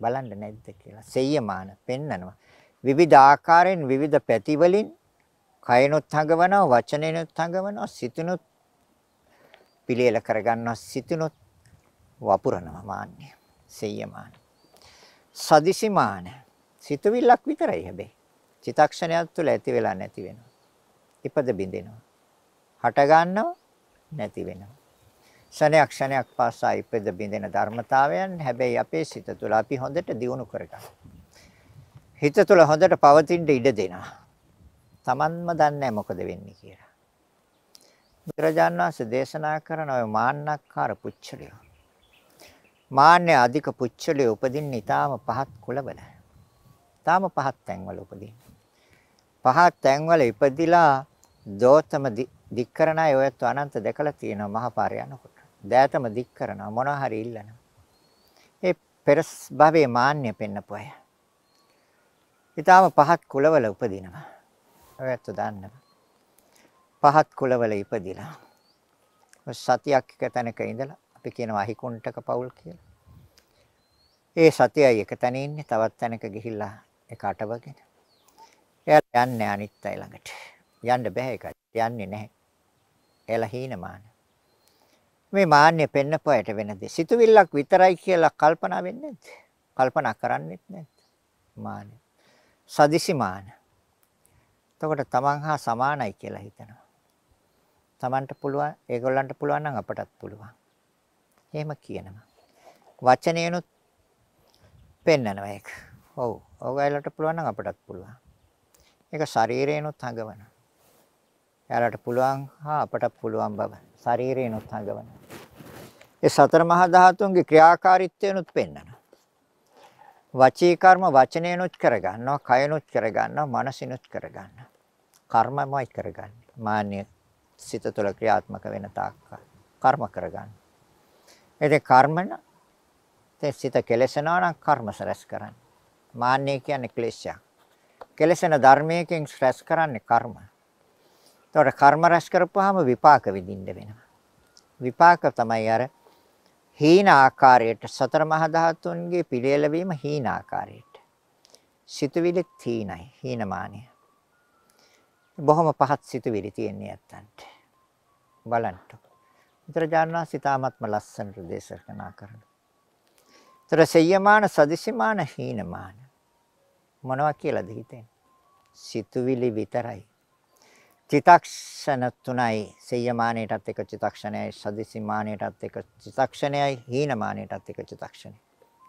බලන්න නැද්ද කියලා. සෙය්‍යමාන පෙන්නනවා. විවිධ ආකාරයෙන් විවිධ පැති වලින් කයනොත් හඟවනවා වචනෙනොත් හඟවනවා සිතනොත් පිළියෙල කරගන්නවා සිටිනොත් වපුරනවා මාන්නය. සෙය්‍යමාන. සදිසිමාන. සිතවිල්ලක් විතරයි හැබැයි. චිතක්ෂණයක් තුළ ඇති වෙලා නැති වෙනවා. ඉපද බිඳිනවා. හට ගන්නව නැති වෙනවා. ක්ෂණයක් ක්ෂණයක් පාසා ඉපද බිඳින ධර්මතාවයන් හැබැයි අපේ සිත තුළ අපි හොඳට දියුණු කරගන්නවා. හිත තුළ හොඳට පවතින ඉඩ දෙනවා. Tamanma දන්නේ මොකද වෙන්නේ කියලා. බුදුරජාන් වහන්සේ දේශනා කරන ওই මාන්නක්කාර පුච්චලිය. මාන්නය අධික පුච්චලිය උපදින්න ඊටාම පහත් කුලවල. ඊටාම පහත් තැන්වල උපදින්න. පහත් තැන්වල ඉපදිලා දෝතම දික් කරන අය ඔයත් අනන්ත දැකලා තියෙනවා මහපාර යනකොට. දෑතම දික් කරන මොන හරි ඉල්ලන. ඒ පෙරස් භවයේ මාන්නය පෙන්නපු අය. ඊටාම පහත් කුලවල උපදිනවා. ඔයත් දන්නවා. පහත් කුලවල ඉපදිලා. සතියක් එක තැනක ඉඳලා අපි කියනවා අහිකුණ්ඨක පවුල් කියලා. ඒ සතියයි එක තැන ඉන්නේ තවත් තැනක ගිහිල්ලා ඒක අටවගෙන. එයා යන්නේ අනිත් අය ළඟට. යන්න බෑ ඒක. යන්නේ නැහැ. එලා හීනමාන. මේ මාන්නේ පෙන්නපොයට වෙන දේ. සිතුවිල්ලක් විතරයි කියලා කල්පනා වෙන්නේ නැද්ද? කල්පනා කරන්නේත් නැද්ද? මාන. සදිසි මාන. එතකොට තමන් හා සමානයි කියලා හිතනවා. Tamanට පුළුවන්, ඒගොල්ලන්ට පුළුවන් නම් අපටත් පුළුවන්. එහෙම කියනවා. වචනේනොත් පෙන්නනවා ඒක. ඔව්. ඔයගලට පුළුවන් නම් අපටත් පුළුවන්. ඒක ශරීරේනොත් හඟවන. එයාලට පුළුවන්, හා අපටත් පුළුවන් බව. ශරීරේනොත් හඟවන. ඒ සතර මහා ධාතුන්ගේ ක්‍රියාකාරීත්වයනොත් පෙන්නනවා. වචී කර්ම වචනේනොත් කරගන්නවා කයනොත් කරගන්නවා මනසිනොත් කරගන්නවා කර්මමයි කරගන්නේ මාන්නේ සිත තුළ ක්‍රියාත්මක වෙන තාක්කල් කර්ම කරගන්න. ඉතින් කර්මන තේ සිත කෙලසනවා නම් කර්ම රැස් කරන්න. මාන්නය කියන්නේ ක්ලේශයක්. කෙලසෙන ධර්මයකින් රැස් කරන්නේ කර්ම. ඒතකොට කර්ම රැස් කරපුවාම විපාක විඳින්න වෙනවා. විපාක තමයි අර හීන ආකාරයට සතර මහා ධාතුන්ගේ පිළියෙල වීම හීන ආකාරයට. සිතුවිලි තීනයි හීනමානයි. බොහොම පහත් සිතුවිලි තියෙන්නේ නැත්තන්ට. බලන්න. බුදුරජාණන් සිතාමත්ම ලස්සනට දේශනා කරන. ତර සයමාන සදිසිමාන හීනමාන මොනවා කියලාද හිතෙන්නේ? සිතුවිලි විතරයි. චිතක්ෂණ තුනයි සයමානයටත් එක චිතක්ෂණයයි සදිසිමානයටත් එක චිතක්ෂණයයි හීනමානයටත් එක චිතක්ෂණයයි.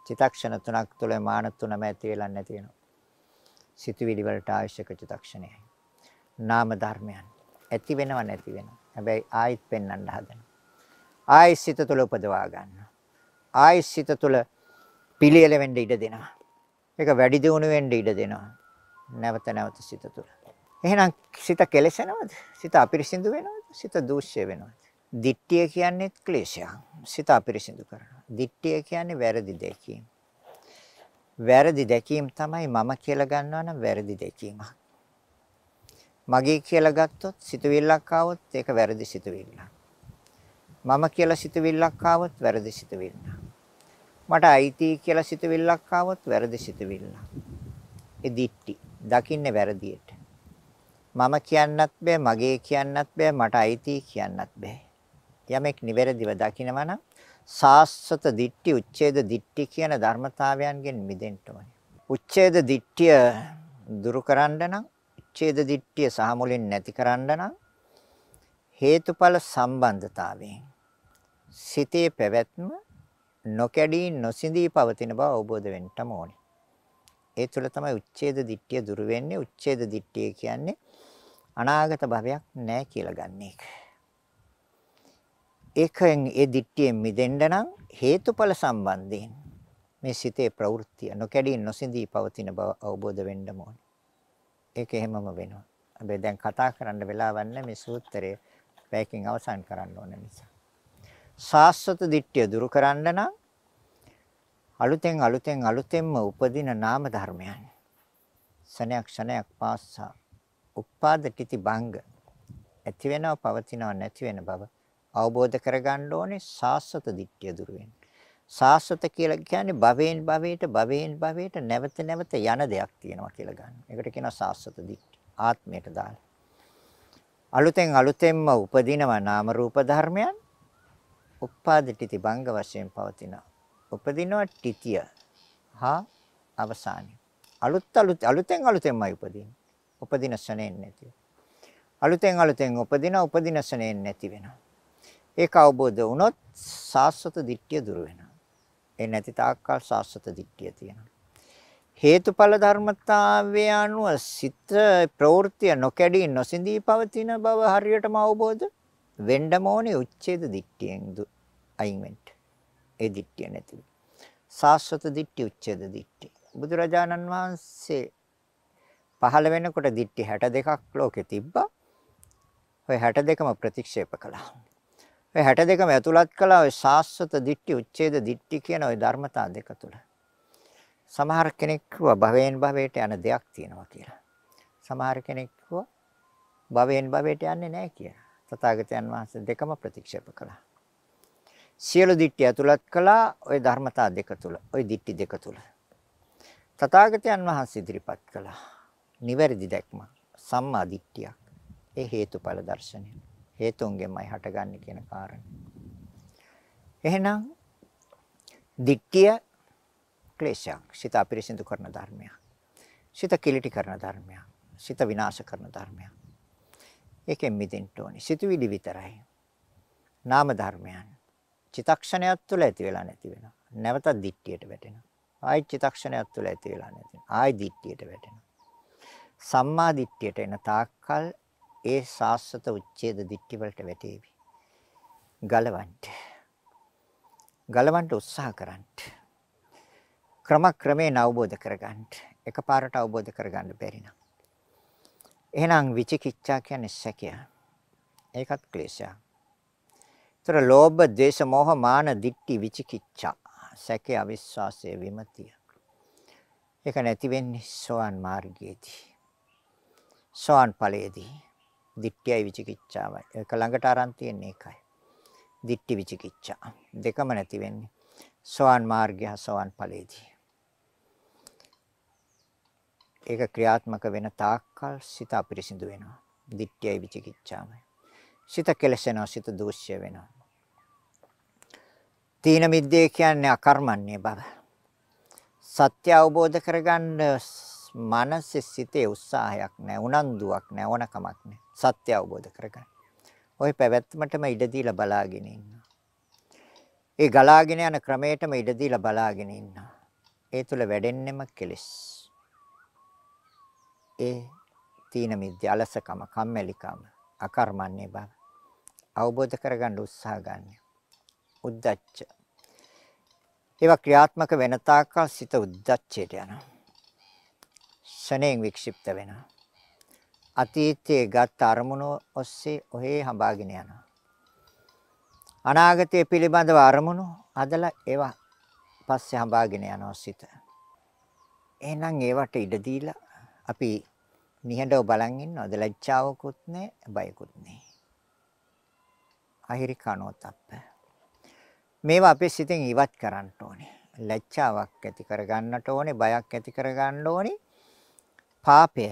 චිතක්ෂණ තුනක් තුළ මාන තුනම ඇති වෙලා නැති වෙනවා. සිතුවිලි වලට අවශ්‍යක චිතක්ෂණයයි. නාම ධර්මයන්. ඇති වෙනව නැති වෙනව. හැබැයි ආයිත් පෙන්වන්න හදනවා. ආයිත් සිත තුළ උපදවා ගන්නවා. ආයිත් සිත තුළ පිළියෙල වෙන්න ඉඩ දෙනවා. ඒක වැඩි දියුණු වෙන්න ඉඩ දෙනවා. නැවත නැවත සිත තුළ. එහෙනම් සිත කෙලසෙනවද? සිත අපිරිසිදු වෙනවද? සිත දූෂ්‍ය වෙනවද? දිට්ඨිය කියන්නේ ක්ලේශයක්. සිත අපිරිසිදු කරනවා. දිට්ඨිය කියන්නේ වැරදි දැකීම. වැරදි දැකීම තමයි මම කියලා ගන්නවා නම් වැරදි දැකීමක්. මගේ කියලා ගත්තොත් සිතවිල්ලක් ආවොත් ඒක වැරදි සිතවිල්ලක්. මම කියලා සිතවිල්ලක් ආවොත් වැරදි සිතවිල්ලක්. මට අයිති කියලා සිතවිල්ලක් ආවොත් වැරදි සිතවිල්ලක්. ඒ දිට්ටි දකින්නේ වැරදියට. මම කියන්නත් බෑ මගේ කියන්නත් බෑ මට අයිති කියන්නත් බෑ. යමෙක් නිවැරදිව දකිනවා නම් සාස්වත දිට්ටි උච්ඡේද දිට්ටි කියන ධර්මතාවයන්ගෙන් මිදෙන්න ඕනේ. උච්ඡේද දිට්ඨිය දුරු කරන්න නම් උච්ඡේද දිට්ඨිය සහ මුලින් නැති කරන්න නම් හේතුඵල සම්බන්ධතාවයෙන් සිතේ පැවැත්ම නොකැඩී නොසිඳී පවතින බව අවබෝධ වෙන්න ඕනේ. ඒ තුළ තමයි උච්ඡේද දිට්ඨිය දුරු වෙන්නේ. උච්ඡේද දිට්ඨිය කියන්නේ අනාගත භවයක් නැහැ කියලා ගන්න එක. ඒකෙන් ඒ දිට්ඨියෙන් මිදෙන්න නම් හේතුඵල සම්බන්ධයෙන් මේ සිතේ ප්‍රවෘත්තිය නොකැඩී නොසිඳී පවතින බව අවබෝධ වෙන්න ඕනේ. ඒක එහෙමම වෙනවා. හැබැයි දැන් කතා කරන්න වෙලාවක් නැහැ මේ සූත්‍රය පැයකින් අවසන් කරන්න ඕන නිසා. සාස්වත දිට්ඨිය දුරු කරන්න නම් අලුතෙන් අලුතෙන් අලුතෙන්ම උපදින නාම ධර්මයන් ක්ෂණයක් ක්ෂණයක් පාස්සා උපාද තితి භංග ඇති වෙනව පවතිනව නැති වෙන බව අවබෝධ කරගන්න ඕනේ සාස්වත දිට්ඨිය දුරු වෙන. සාස්වත කියලා කියන්නේ භවයෙන් භවයට භවයෙන් භවයට නැවත නැවත යන දෙයක් තියෙනවා කියලා ගන්න. ඒකට කියනවා සාස්වත දිට්ඨි. ආත්මයට දාලා. අලුතෙන් අලුතෙන්ම උපදිනවා නාම රූප ධර්මයන්. උපාදිටිති භංග වශයෙන් පවතින. උපදිනවා ත්‍ිතිය. හා අවසානය. අලුත් අලුත් අලුතෙන් අලුතෙන්මයි උපදින්නේ. උපදින ස්නේන් නැතිව. අලුතෙන් අලුතෙන් උපදින උපදින ස්නේන් නැති වෙනවා. ඒක අවබෝධ වුණොත් සාස්වත දිට්ඨිය දුර වෙනවා. ඒ නැති තාක්කල් සාස්වත දිට්ඨිය තියෙනවා. හේතුඵල ධර්මතාවය අනුව සිත ප්‍රවෘත්ති නොකැඩී නොසිඳී පවතින බව හරියටම අවබෝධ වෙන්න ඕනේ උච්ඡේද දිට්ඨියෙන් අයින් වෙන්න. ඒ දිට්ඨිය නැති. සාස්වත දිට්ඨි උච්ඡේද දිට්ඨි. බුදුරජාණන් වහන්සේ පහළ වෙනකොට දිට්ඨි 62ක් ලෝකෙ තිබ්බා. ඔය 62ම ප්‍රතික්ෂේප කළා. ඔය 62ම ඇතුළත් කළා ඔය සාස්වත දිට්ටි උච්ඡේද දිට්ටි කියන ওই ධර්මතා දෙක තුල. සමහර කෙනෙක් කිව්වා භවයෙන් භවයට යන දෙයක් තියෙනවා කියලා. සමහර කෙනෙක් කිව්වා භවයෙන් භවයට යන්නේ නැහැ කියලා. තථාගතයන් වහන්සේ දෙකම ප්‍රතික්ෂේප කළා. සියලු දිට්ටි ඇතුළත් කළා ওই ධර්මතා දෙක තුල, ওই දිට්ටි දෙක තුල. තථාගතයන් වහන්සේ ඉදිරිපත් කළා. නිවැරදි දැක්ම සම්මා දිට්ඨියක්. ඒ හේතුඵල දර්ශනය. හේතුන්ගෙන්මයි හටගන්නේ කියන කාරණය. එහෙනම් දික්කිය ක්ලේශයක්. සිත අපිරිසිදු කරන ධර්මයක්. සිත කිලිටි කරන ධර්මයක්. සිත විනාශ කරන ධර්මයක්. ඒකෙන් මිදෙන්න ඕනේ. සිතුවිලි විතරයි. නාම ධර්මයන්. චිතක්ෂණයක් තුළ ඇති වෙලා නැති වෙනවා. නැවත දික්කියට වැටෙනවා. ආයි චිතක්ෂණයක් තුළ ඇති වෙලා නැති වෙනවා. ආයි දික්කියට වැටෙනවා. සම්මා දිට්ඨියට එන තාක්කල් ඒ සාස්වත උච්ඡේද දික්ටි වලට වැටේවි. ගලවන්ට. ගලවන්ට උත්සාහ කරන්ට. ක්‍රම ක්‍රමයෙන් අවබෝධ කරගන්ට. එකපාරට අවබෝධ කරගන්න බැරි නම්. එහෙනම් විචිකිච්ඡා කියන්නේ සැකය. ඒකත් ක්ලේශයක්. ඒතර ලෝභ, ද්වේෂ, මෝහ, මාන, දික්ටි, විචිකිච්ඡා. සැකය, අවිශ්වාසය, විමතිය. ඒක නැති වෙන්නේ සෝවන් මාර්ගයේදී. සෝවන් ඵලයේදී. දිට්ඨියයි විචිකිච්ඡාවයි. ඒක ළඟට aran තියෙන එකයි. දිට්ඨි විචිකිච්ඡා දෙකම නැති වෙන්නේ. සෝවන් මාර්ගය සෝවන් ඵලයේදී. ඒක ක්‍රියාත්මක වෙන තාක්කල් සිත අපිරිසිදු වෙනවා. දිට්ඨියයි විචිකිච්ඡාවයි. සිත කෙලසෙනවා, සිත දෝෂ්‍ය වෙනවා. තීන මිද්දේ කියන්නේ අකර්මන්නේ බව. සත්‍ය අවබෝධ කරගන්න මනසේ සිතේ උත්සාහයක් නැහැ, උනන්දුවක් නැහැ, ඕනකමක් නැහැ. සත්‍ය අවබෝධ කරගන්න. ওই පැවැත්මටම ඉඩ දීලා බලාගෙන ඉන්නවා. ඒ ගලාගෙන යන ක්‍රමයටම ඉඩ දීලා බලාගෙන ඉන්නවා. ඒ තුල වැඩෙන්නෙම කෙලෙස්. ඒ තීන මිද්‍ය අලසකම, කම්මැලිකම, අකර්මන්නේ බව අවබෝධ කරගන්න උත්සාහ ගන්න. උද්දච්ච ඒවා ක්‍රියාත්මක වෙන තාක්කල් සිත උද්දච්චයට යනවා. ක්ෂණයෙන් වික්ෂිප්ත වෙනවා. අතීතයේ ගත් අරමුණ ඔස්සේ ඔහේ හඹාගෙන යනවා. අනාගතය පිළිබඳව අරමුණු අදලා ඒවා පස්සේ හඹාගෙන යනවා සිත. එහෙනම් ඒවට ඉඩ දීලා අපි නිහඬව බලන් ඉන්නවද ලැජ්ජාවකුත් නැහැ බයකුත් නැහැ. අහිරිකනෝතප්ප. මේවා අපේ සිතෙන් ඉවත් කරන්න ඕනේ. ලැජ්ජාවක් ඇති කරගන්නට ඕනේ බයක් ඇති කරගන්න ඕනේ පාපය.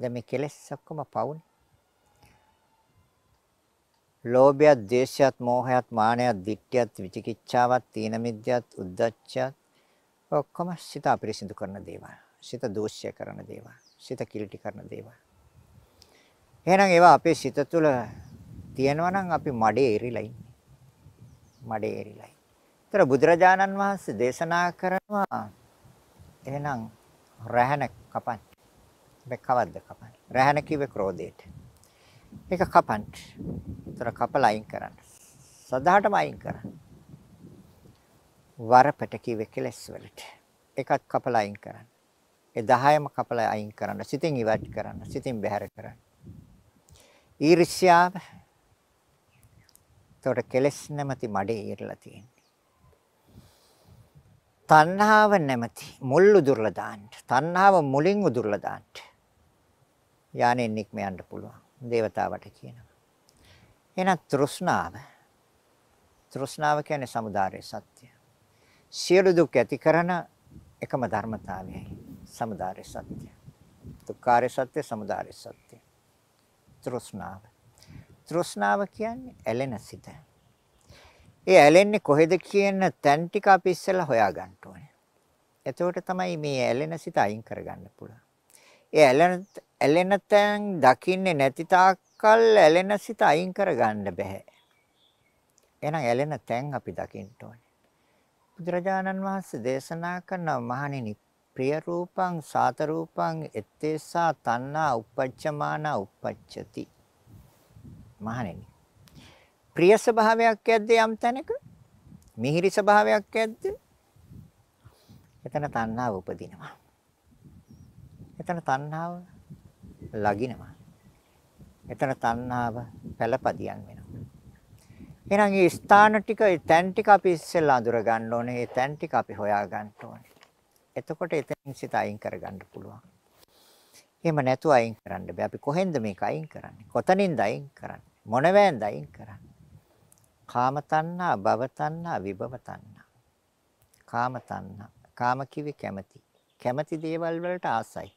දැන් මේ කෙලෙස් ඔක්කොම පවුනේ. ලෝභයත්, ද්වේෂයත්, මෝහයත්, මානයත්, ditthiyat, විචිකිච්ඡාවත්, තීන මිද්‍යත්, උද්ධච්චයත් ඔක්කොම සිත අපිරිසිදු කරන දේවල්. සිත දෝෂ්‍ය කරන දේවල්. සිත කිලිටි කරන දේවල්. එහෙනම් ඒවා අපේ සිත තුළ තියෙනවා නම් අපි මඩේ එරිලා ඉන්නේ. මඩේ එරිලා. ඒතර බුදුරජාණන් වහන්සේ දේශනා කරනවා එහෙනම් රැහන කපන්න. මේ කවද්ද කපන්න. රැහන කිව්වේ ක්‍රෝධයට. ඒක කපන්න. උතර කපලා අයින් කරන්න. සදාටම අයින් කරන්න. වරපට කිව්වේ කෙලස් වලට. ඒකත් කපලා අයින් කරන්න. ඒ 10ම කපලා අයින් කරන්න. සිතින් ඉවත් කරන්න. සිතින් බැහැර කරන්න. ඊර්ෂ්‍යාව. උතර කෙලස් නැමැති මඩේ ඉරලා තියෙනවා. තණ්හාව නැමැති මුල් උදුරලා දාන්න. තණ්හාව මුලින් උදුරලා දාන්න. යಾನෙන් නික්ම යන්න පුළුවන්. දේවතාවට කියනවා. එහෙනම් තෘෂ්ණාව. තෘෂ්ණාව කියන්නේ samudāre සත්‍ය. සියලු දුක් ඇති කරන එකම ධර්මතාවයයි. samudāre සත්‍ය. දුක්ඛාරය සත්‍ය, samudāre සත්‍ය. තෘෂ්ණාව. තෘෂ්ණාව කියන්නේ ඇලෙන සිත. ඒ ඇලෙන්නේ කොහෙද කියන තැන් ටික අපි ඉස්සෙල්ලා හොයාගන්න ඕනේ. එතකොට තමයි මේ ඇලෙන සිත අයින් කරගන්න පුළුවන්. ඒ ඇලෙන ඇලෙන තැන් දකින්නේ නැති තාක්කල් ඇලෙන සිත අයින් කරගන්න බෑ. එහෙනම් ඇලෙන තැන් අපි දකින්න ඕනේ. බුදුරජාණන් වහන්සේ දේශනා කරන මහණෙනි ප්‍රිය රූපං සාත රූපං එත්තේසා තණ්හා උපච්චමාන උපච්චති මහණෙනි ප්‍රිය ස්වභාවයක් ඇද්ද යම් තැනක? මිහිරි ස්වභාවයක් ඇද්ද? එතන තණ්හාව උපදිනවා. එතන තණ්හාව ලගිනවා. එතන තණ්හාව පළපදියම් වෙනවා. එහෙනම් මේ ස්ථාන ටික, තැන් ටික අපි ඉස්සෙල්ලා අඳුර ගන්න ඕනේ. මේ තැන් ටික අපි හොයා ගන්න ඕනේ. එතකොට එතනින් සිත අයින් කරගන්න පුළුවන්. එහෙම නැතුව අයින් කරන්න බෑ. අපි කොහෙන්ද මේක අයින් කරන්නේ? කොතනින්ද අයින් කරන්නේ? මොනවැන්ද අයින් කරන්නේ? කාම තණ්හා, භව තණ්හා, විභව තණ්හා. කාම තණ්හා. කාම කිවි කැමැති. කැමැති දේවල් වලට ආසයි.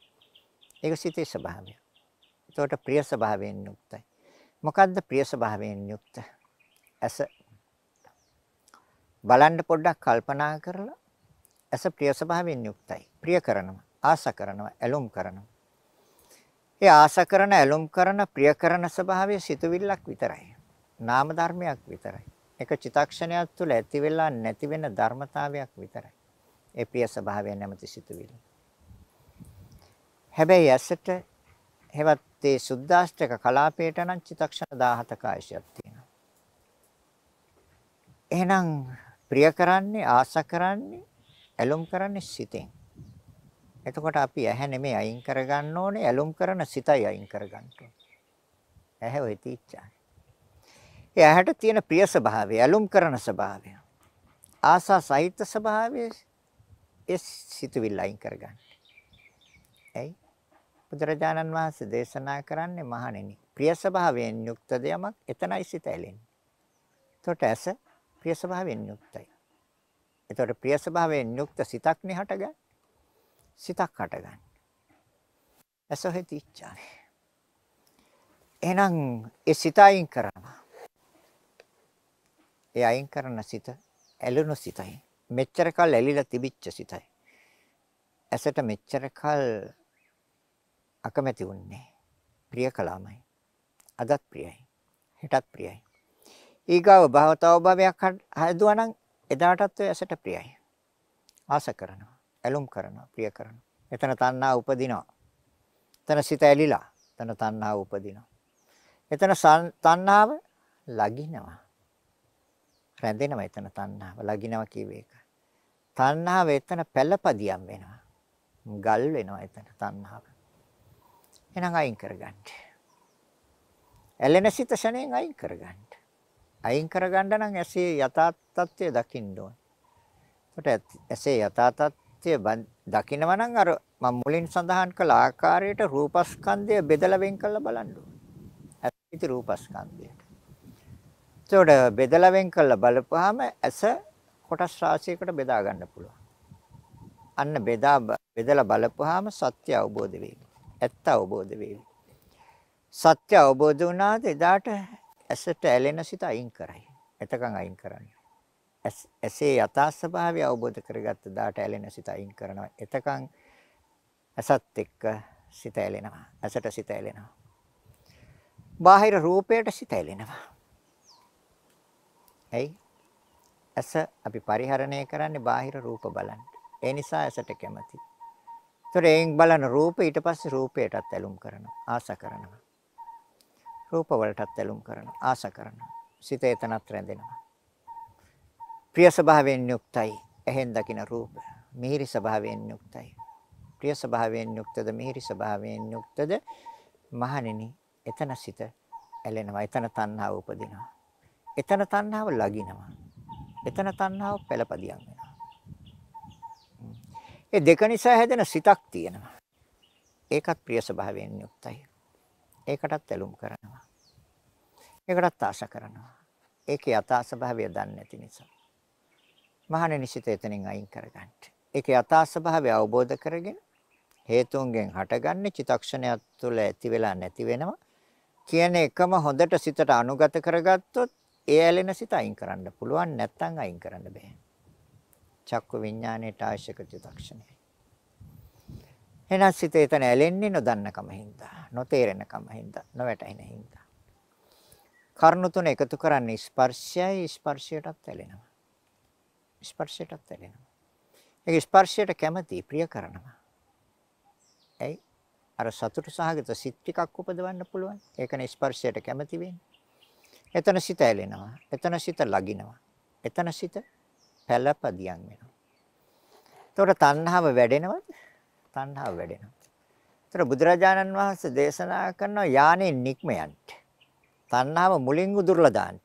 ඒක සිතේ ස්වභාවය. ඒතකොට ප්‍රිය ස්වභාවයෙන් යුක්තයි. මොකද්ද ප්‍රිය ස්වභාවයෙන් යුක්ත? ඇස බලන්න පොඩ්ඩක් කල්පනා කරලා ඇස ප්‍රිය ස්වභාවයෙන් යුක්තයි. ප්‍රිය කරනවා, ආස කරනවා, ඇලුම් කරනවා. ඒ ආස කරන, ඇලුම් කරන, ප්‍රිය කරන ස්වභාවය සිතුවිල්ලක් විතරයි. නාම ධර්මයක් විතරයි. එක චිතක්ෂණයක් තුළ ඇති වෙලා නැති වෙන ධර්මතාවයක් විතරයි. ඒ ප්‍රිය ස්වභාවය නැමැති සිතුවිලි. හැබැයි ඇසට හෙවත් ඒ සුද්දාෂ්ටක කලාපයට නම් චිතක්ෂණ 17ක ආයශයක් තියෙනවා. එහෙනම් ප්‍රිය කරන්නේ ආස කරන්නේ ඇලුම් කරන්නේ සිතෙන්. එතකොට අපි ඇහැ නෙමෙයි අයින් කරගන්න ඕනේ ඇලුම් කරන සිතයි අයින් කරගන්න ඕනේ. ඇහැ ඔය තීච්ඡායි. ඒ ඇහැට තියෙන ප්‍රිය ස්වභාවය, ඇලුම් කරන ස්වභාවය, ආසා සහිත ස්වභාවය ඒ සිතුවිල්ල අයින් කරගන්න. ඇයි? බුදුරජාණන් වහන්සේ දේශනා කරන්නේ මහණෙනි. ප්‍රිය ස්වභාවයෙන් යුක්ත දෙයක් එතනයි සිත ඇලෙන්නේ. එතකොට ඇස ප්‍රිය ස්වභාවයෙන් යුක්තයි. එතකොට ප්‍රිය ස්වභාවයෙන් යුක්ත සිතක් නේ හටගන්නේ. සිතක් හටගන්නේ. ඇස හිතිච්චානේ. එහෙනම් ඒ සිතයින් කරනවා. ඒ අයින් කරන සිත ඇලුණු සිතයි. මෙච්චර කල් ඇලිලා තිබිච්ච සිතයි. ඇසට මෙච්චර කල් අකමැති වුන්නේ. ප්‍රිය කලාමයි. අදත් ප්‍රියයි. හෙටත් ප්‍රියයි. ඊගාව භවතාව භවයක් හදුවා නම් එදාටත් ඔය ඇසට ප්‍රියයි. ආස කරනවා. ඇලුම් කරනවා. ප්‍රිය කරනවා. එතන තණ්හා උපදිනවා. එතන සිත ඇලිලා. එතන තණ්හා උපදිනවා. එතන තණ්හාව ලගිනවා. රැඳෙනවා එතන තණ්හාව. ලගිනවා කියව එක. තණ්හාව එතන පැලපදියම් වෙනවා. ගල් වෙනවා එතන තණ්හාව. එහෙනම් අයින් කරගන්න. ඇලෙන සිත ශණයෙන් අයින් කරගන්න. අයින් කරගන්න නම් ඇසේ යථා තත්ත්වය දකින්න ඕන. එතකොට ඇසේ යථා තත්ත්වය දකිනවා නම් අර මම මුලින් සඳහන් කළ ආකාරයට රූපස්කන්ධය බෙදලා වෙන් කරලා බලන්න ඕන. ඇසිත රූපස්කන්ධය. එතකොට බෙදලා වෙන් කළා බලපුවාම ඇස කොටස් රාශියකට බෙදා ගන්න පුළුවන්. අන්න බෙදා බෙදලා බලපුවාම සත්‍ය අවබෝධ වෙයි. ඇත්ත අවබෝධ වෙයි. සත්‍ය අවබෝධ වුණාද එදාට ඇසට ඇලෙන සිත අයින් කරයි. එතකන් අයින් කරන්නේ. ඇසේ යථා ස්වභාවය අවබෝධ කරගත්ත දාට ඇලෙන සිත අයින් කරනවා. එතකන් ඇසත් එක්ක සිත ඇලෙනවා. ඇසට සිත ඇලෙනවා. බාහිර රූපයට සිත ඇලෙනවා. ඇයි? ඇස අපි පරිහරණය කරන්නේ බාහිර රූප බලන්න. ඒ නිසා ඇසට කැමති. ඒතර එයින් බලන රූප ඊට පස්සේ රූපයටත් ඇලුම් කරනවා, ආස කරනවා. රූප වලටත් ඇලුම් කරනවා, ආස කරනවා. සිත එතනත් රැඳෙනවා. ප්‍රිය ස්වභාවයෙන් යුක්තයි එහෙන් දකින රූප. මිහිරි ස්වභාවයෙන් යුක්තයි. ප්‍රිය ස්වභාවයෙන් යුක්තද මිහිරි ස්වභාවයෙන් යුක්තද මහණෙනි එතන සිට ඇලෙනවා එතන තණ්හාව උපදිනවා එතන තණ්හාව ලගිනවා. එතන තණ්හාව පළපදියම් වෙනවා. ඒ දෙක නිසා හැදෙන සිතක් තියෙනවා. ඒකත් ප්‍රිය ස්වභාවයෙන් යුක්තයි. ඒකටත් ඇලුම් කරනවා. ඒකටත් ආශා කරනවා. ඒකේ යථා ස්වභාවය දන්නේ නැති නිසා. මහණෙනි සිත එතනින් අයින් කරගන්න. ඒකේ යථා ස්වභාවය අවබෝධ කරගෙන හේතුන්ගෙන් හටගන්නේ චිතක්ෂණයක් තුළ ඇති වෙලා නැති වෙනවා. කියන එකම හොඳට සිතට අනුගත කරගත්තොත් ඒ ඇලෙන සිත අයින් කරන්න පුළුවන් නැත්නම් අයින් කරන්න බෑ. චක්කු විඥාණයට අවශ්‍ය චිත්තක්ෂණය. එහෙනම් සිත එතන ඇලෙන්නේ නොදන්නකම හින්දා, නොතේරෙනකම හින්දා, නොවැටෙන හින්දා. කර්ණු තුන එකතු කරන්නේ ස්පර්ශයයි ස්පර්ශයටත් ඇලෙනවා. ස්පර්ශයටත් ඇලෙනවා. ඒක ස්පර්ශයට කැමති ප්‍රිය කරනවා. ඇයි? අර සතුට සහගත සිත් ටිකක් උපදවන්න පුළුවන්. ඒකනේ ස්පර්ශයට කැමති වෙන්නේ. එතන සිත ඇලෙනවා. එතන සිත ලගිනවා. එතන සිත පැලපදියම් වෙනවා. එතකොට තණ්හාව වැඩෙනවද? තණ්හාව වැඩෙනවා. එතකොට බුදුරජාණන් වහන්සේ දේශනා කරනවා යානේ නික්ම යන්න. තණ්හාව මුලින් උදුරලා දාන්න.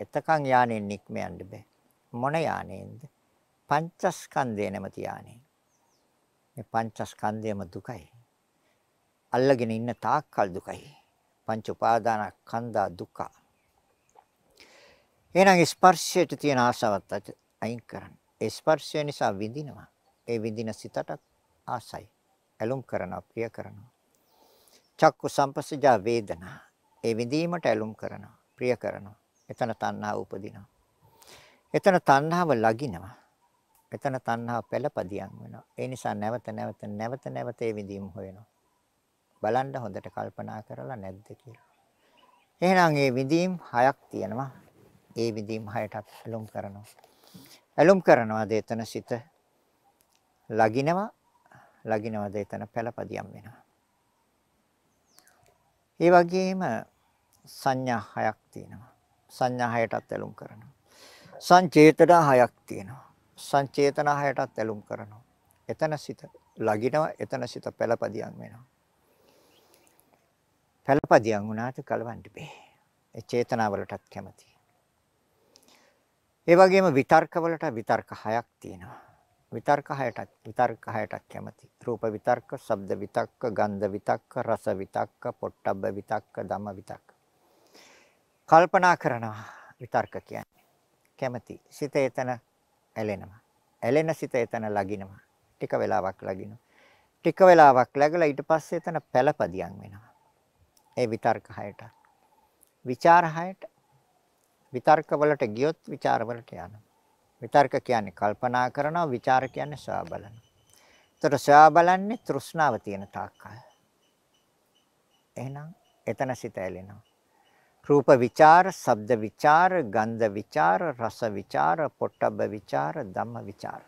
එතකන් යානේ නික්ම යන්න බෑ. මොන යානේන්ද? පංචස්කන්ධය නැමති යානේ. මේ පංචස්කන්ධයම දුකයි. අල්ලගෙන ඉන්න තාක්කල් දුකයි. පංච උපාදාන කන්දා දුකයි. එහෙනම් ස්පර්ශයට තියෙන ආශාවත් අයින් කරන්න. ස්පර්ශය නිසා විඳිනවා. ඒ විඳින සිතට ආසයි. ඇලුම් කරනවා, ප්‍රිය කරනවා. චක්කු සම්පස්සජා වේදනා. ඒ විඳීමට ඇලුම් කරනවා, ප්‍රිය කරනවා. එතන තණ්හාව උපදිනවා. එතන තණ්හාව ලගිනවා. එතන තණ්හාව පෙළපදියම් වෙනවා. ඒ නිසා නැවත නැවත නැවත නැවත ඒ විඳීම හොයනවා. බලන්න හොඳට කල්පනා කරලා නැද්ද කියලා. එහෙනම් මේ විඳීම් හයක් තියෙනවා. ඒ විදීම් හයටත් ඇලුම් කරනවා. ඇලුම් කරනවාද එතන සිත ලගිනවා ලගිනවද එතන පළපදියම් වෙනවා. ඒ වගේම සංඥා හයක් තියෙනවා. සංඥා හයටත් ඇලුම් කරනවා. සංචේතනා හයක් තියෙනවා. සංචේතනා හයටත් ඇලුම් කරනවා. එතන සිත ලගිනවා එතන සිත පළපදියම් වෙනවා. පළපදියම් වුණාට කලවන්න බෑ. ඒ චේතනාවලටත් කැමති. ඒ වගේම විතර්කවලට විතර්ක හයක් තියෙනවා. විතර්ක හයටත් විතර්ක හයටත් කැමති. රූප විතර්ක, ශබ්ද විතක්ක, ගන්ධ විතක්ක, රස විතක්ක, පොට්ටබ්බ විතක්ක, ධම්ම විතක්ක. කල්පනා කරනවා විතර්ක කියන්නේ. කැමති. සිත එතන ඇලෙනවා. ඇලෙන සිත එතන ලගිනවා. ටික වෙලාවක් ලගිනවා. ටික වෙලාවක් ලැගලා ඊට පස්සේ එතන පළපදියම් වෙනවා. ඒ විතර්ක හයට. විචාර හයට විතර්ක වලට ගියොත් ਵਿਚාර වලට යනවා. විතර්ක කියන්නේ කල්පනා කරනවා, ਵਿਚාර කියන්නේ සොයා බලනවා. ඒතර සොයා බලන්නේ තෘෂ්ණාව තියෙන තාක්කල්. එහෙනම් එතන සිත ඇලෙනවා. රූප විචාර, ශබ්ද විචාර, ගන්ධ විචාර, රස විචාර, පොට්ටබ්බ විචාර, ධම්ම විචාර.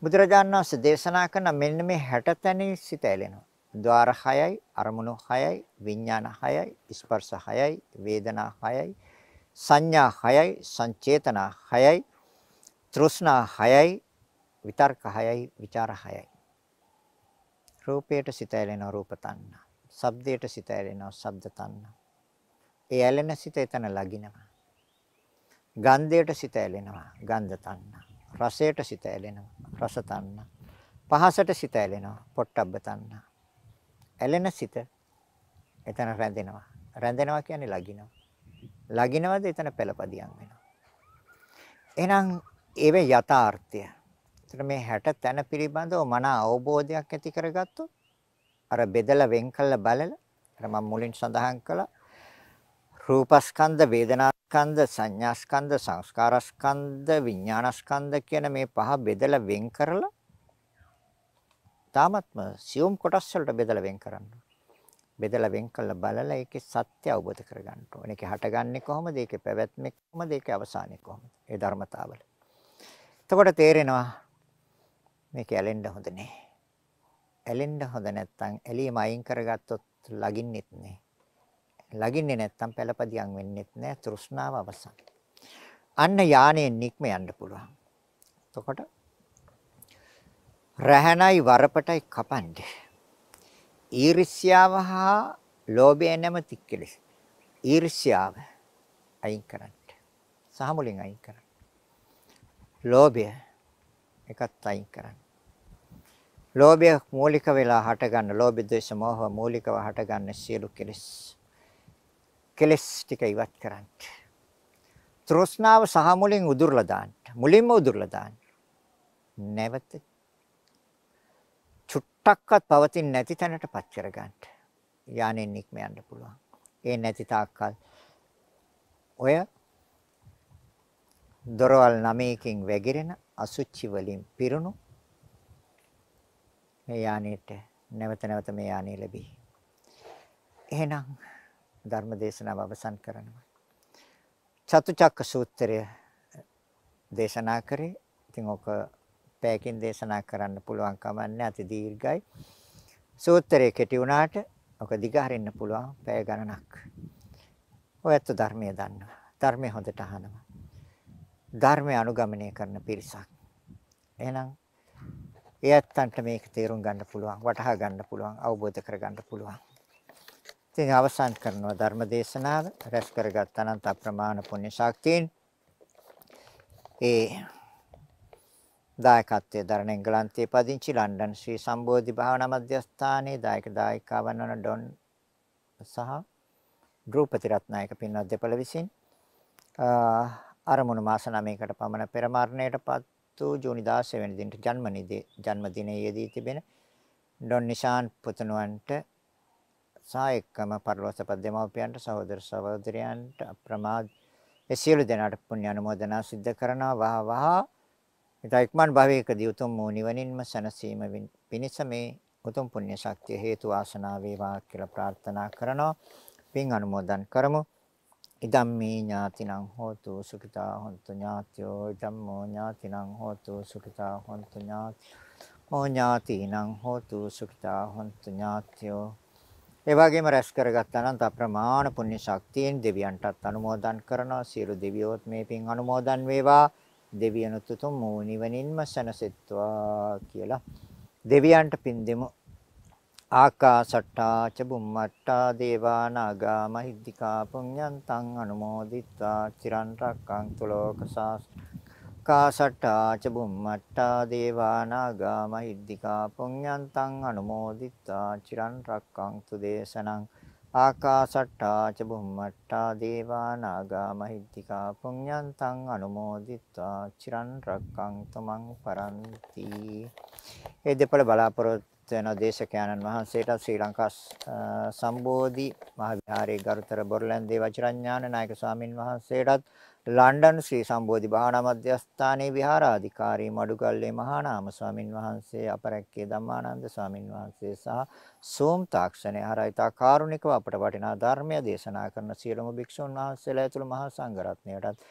බුදුරජාණන් වහන්සේ දේශනා කරන මෙන්න මේ 60 තැනේ සිත ඇලෙනවා. ద్వාර 6යි, අරමුණු 6යි, විඥාන 6යි, ස්පර්ශ 6යි, වේදනා 6යි, සංඥා 6යි, සංචේතනා 6යි, තෘෂ්ණා 6යි, විතර්ක 6යි, ਵਿਚාර 6යි. රූපයට සිත ඇලෙනවා රූප තණ්හා. ශබ්දයට සිත ඇලෙනවා ශබ්ද තණ්හා. ඒ ඇලෙන සිත එතන ලගිනවා. ගන්ධයට සිත ඇලෙනවා ගන්ධ තණ්හා. රසයට සිත ඇලෙනවා රස තණ්හා. පහසට සිත ඇලෙනවා පොට්ටබ්බ තණ්හා. ඇලෙන සිත එතන රැඳෙනවා. රැඳෙනවා කියන්නේ ලගිනවා. ලගිනවද එතන පෙළපදියම් වෙනවා. එහෙනම් ඒවේ යථාර්ථය. එතන මේ 60 තැන පිළිබඳව මන අවබෝධයක් ඇති කරගත්තොත් අර බෙදලා වෙන් කළ බලලා අර මම මුලින් සඳහන් කළා රූපස්කන්ධ වේදනාස්කන්ධ සංඥාස්කන්ධ සංස්කාරස්කන්ධ විඥානස්කන්ධ කියන මේ පහ බෙදලා වෙන් කරලා තාමත්ම සියුම් කොටස් වලට බෙදලා වෙන් කරන්න. බෙදලා වෙන් කළා බලලා ඒකේ සත්‍ය අවබෝධ කරගන්න ඕනේ. ඒකේ හටගන්නේ කොහොමද? ඒකේ පැවැත්මේ කොහොමද? ඒකේ අවසානයේ කොහොමද? ඒ ධර්මතාවල. එතකොට තේරෙනවා මේක ඇලෙන්න හොඳ නෑ. ඇලෙන්න හොඳ නැත්තම් ඇලීම අයින් කරගත්තොත් ලගින්නෙත් නෑ. ලගින්නේ නැත්තම් පළපදියම් වෙන්නෙත් නෑ. තෘෂ්ණාව අවසන්. අන්න යානෙන් නික්ම යන්න පුළුවන්. එතකොට රැහණයි වරපටයි කපන්නේ. ඊර්ෂ්‍යාව හා ලෝභය නැමැති කෙලෙස්. ඊර්ෂ්‍යාව අයින් කරන්න. සහමුලින් අයින් කරන්න. ලෝභය එකත් අයින් කරන්න. ලෝභය මූලික වෙලා හටගන්න ලෝභ ද්වේෂ මෝහ මූලිකව හටගන්න සියලු කෙලෙස්. කෙලෙස් ටික ඉවත් කරන්න. තෘෂ්ණාව සහමුලින් උදුරලා දාන්න. මුලින්ම උදුරලා දාන්න. නැවත මොහොතක්වත් පවතින්නේ නැති තැනටපත් කරගන්න. යಾನෙන් ඉක්ම යන්න පුළුවන්. ඒ නැති තාක්කල් ඔය දොරවල් නමයකින් වැగిරෙන අසුචි වලින් පිරුණු මේ යානෙට නැවත නැවත මේ යානෙ ලැබී. එහෙනම් ධර්ම දේශනාව අවසන් කරනවා. චතුචක්ක සූත්‍රය දේශනා කරේ. ඉතින් ඔක පැයකින් දේශනා කරන්න පුළුවන් කමන්නේ අති දීර්ඝයි. සූත්‍රය කෙටි වුණාට ඔක දිගහරින්න පුළුවන් පැය ගණනක්. ඔයත් ධර්මය දන්නවා. ධර්මය හොඳට අහනවා. ධර්මය අනුගමනය කරන පිරිසක්. එහෙනම් ඒ ඇත්තන්ට මේක තේරුම් ගන්න පුළුවන්, වටහා ගන්න පුළුවන්, අවබෝධ කර ගන්න පුළුවන්. ඉතින් අවසන් කරනවා ධර්ම දේශනාව රැස් කරගත් අනන්ත අප්‍රමාණ පුණ්‍ය ශක්තියින් ඒ දායකත්වයේ දරණ එංගලන්තයේ පදිංචි ලන්ඩන් ශ්‍රී සම්බෝධි භාවනා මධ්‍යස්ථානයේ දායක දායිකාවන් වන ඩොන් සහ ගෘහපති රත්නායක පින්වත් දෙපළ විසින් අරමුණු මාස 9කට පමණ පෙර මරණයටපත් වූ ජූනි 16 වෙනි දිනට ජන්මනිදී ජන්මදිනයේදී තිබෙන ඩොන් නිශාන් පුතණුවන්ට සහ එක්කම පරිලෝකසපත් දෙමව්පියන්ට සහෝදර සහෝදරයන්ට අප්‍රමාද ඒ සියලු දෙනාට පුණ්‍ය අනුමෝදනා සිද්ධ කරනවා වහ වහා ඉතා ඉක්මන් භවයකදී උතුම් වූ නිවනින්ම සැනසීම පිණිස මේ උතුම් පුණ්‍ය ශක්තිය හේතු වාසනා වේවා කියලා ප්‍රාර්ථනා කරනවා. පින් අනුමෝදන් කරමු. ඉදම්මේ ඥාතිනං හෝතු සුඛිතා හොන්තු ඥාත්‍යෝ ධම්මෝ ඥාතිනං හෝතු සුඛිතා හොන්තු ඥාත්‍යෝ ඕ ඥාතිනං හෝතු සුඛිතා හොන්තු ඥාත්‍යෝ ඒ වගේම රැස් කරගත්තා නම් අප්‍රමාණ පුණ්‍ය ශක්තියෙන් දෙවියන්ටත් අනුමෝදන් කරනවා සියලු දෙවියෝත් මේ පින් අනුමෝදන් වේවා දෙවියනුත් උතුම් වූ නිවනින්ම සැනසෙත්වා කියලා දෙවියන්ට පින් දෙමු. ආකාසට්ටා ච බුම්මට්ටා දේවා නාග මහිද්దికා පුඤ්ඤන්තං අනුමෝදිත්වා චිරන් රැක්කං තුලෝක කාසට්ටා ච බුම්මට්ටා දේවා නාග මහිද්దికා පුඤ්ඤන්තං අනුමෝදිත්වා චිරන් රැක්කං තුදේශනං ආකාසට්ටා ච බුම්මට්ටා දේවා නාග මහිද්దికා පුඤ්ඤන්තං අනුමෝදිත්වා චිරන් රක්කං තමන් පරන්ති ඒ දෙපළ බලාපොරොත්තු වෙන දේශකයන්න් වහන්සේට ශ්‍රී ලංකා සම්බෝධි මහ විහාරයේ ගරුතර බොරලන්දේ වජිරඥාන නායක ස්වාමින් වහන්සේටත් ලන්ඩන් ශ්‍රී සම්බෝධි භාවනා මධ්‍යස්ථානයේ විහාරාධිකාරී මඩුගල්ලේ මහානාම ස්වාමින් වහන්සේ අපරැක්කේ ධම්මානන්ද ස්වාමින් වහන්සේ සහ සෝම් තාක්ෂණය හරයිතා කාරුණිකව අපට වටිනා ධර්මය දේශනා කරන සියලුම භික්ෂුන් වහන්සේලා ඇතුළු මහා සංඝරත්නයටත්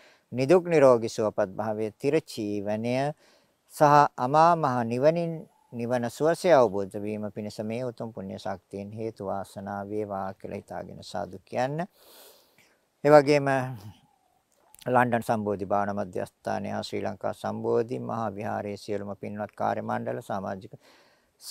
නිදුක් නිරෝගී සුවපත් භාවයේ තිරචීවණය සහ අමා මහ නිවනින් නිවන සුවසේ අවබෝධ වීම පිණිස මේ උතුම් පුණ්‍ය ශක්තියෙන් හේතු වාසනා වේවා කියලා හිතාගෙන සාදු කියන්න. ඒ වගේම ලන්ඩන් සම්බෝධි භාවනා මධ්‍යස්ථානය ශ්‍රී ලංකා සම්බෝධි මහා විහාරයේ සියලුම පින්වත් කාර්ය මණ්ඩල සමාජික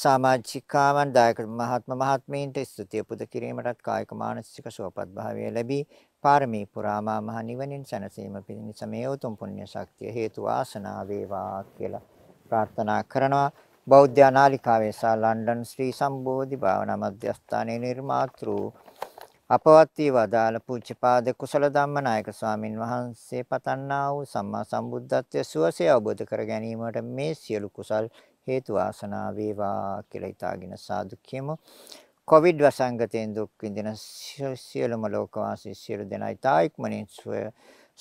සමාජිකාවන් දායක මහත්ම මහත්මීන්ට ස්තුතිය පුද කිරීමටත් කායික මානසික සුවපත් භාවය ලැබී පාරමී පුරාමා මහ නිවනින් සැනසීම පිණිස මේ උතුම් පුණ්‍ය ශක්තිය හේතු ආසනා වේවා කියලා ප්‍රාර්ථනා කරනවා බෞද්ධ නාලිකාවේ සා ලන්ඩන් ශ්‍රී සම්බෝධි භාවනා මධ්‍යස්ථානයේ නිර්මාතෘ අපවත් වී වදාළ පූජ්‍යපාද කුසල ධම්මනායක ස්වාමින් වහන්සේ පතන්නා වූ සම්මා සම්බුද්ධත්වය සුවසේ අවබෝධ කර ගැනීමට මේ සියලු කුසල් හේතු ආසනා වේවා කියලා ඉතාගෙන සාදු කියමු. කොවිඩ් වසංගතයෙන් දුක් විඳින සියලුම ලෝකවාසී සියලු දෙනා ඉතා ඉක්මනින් සුවය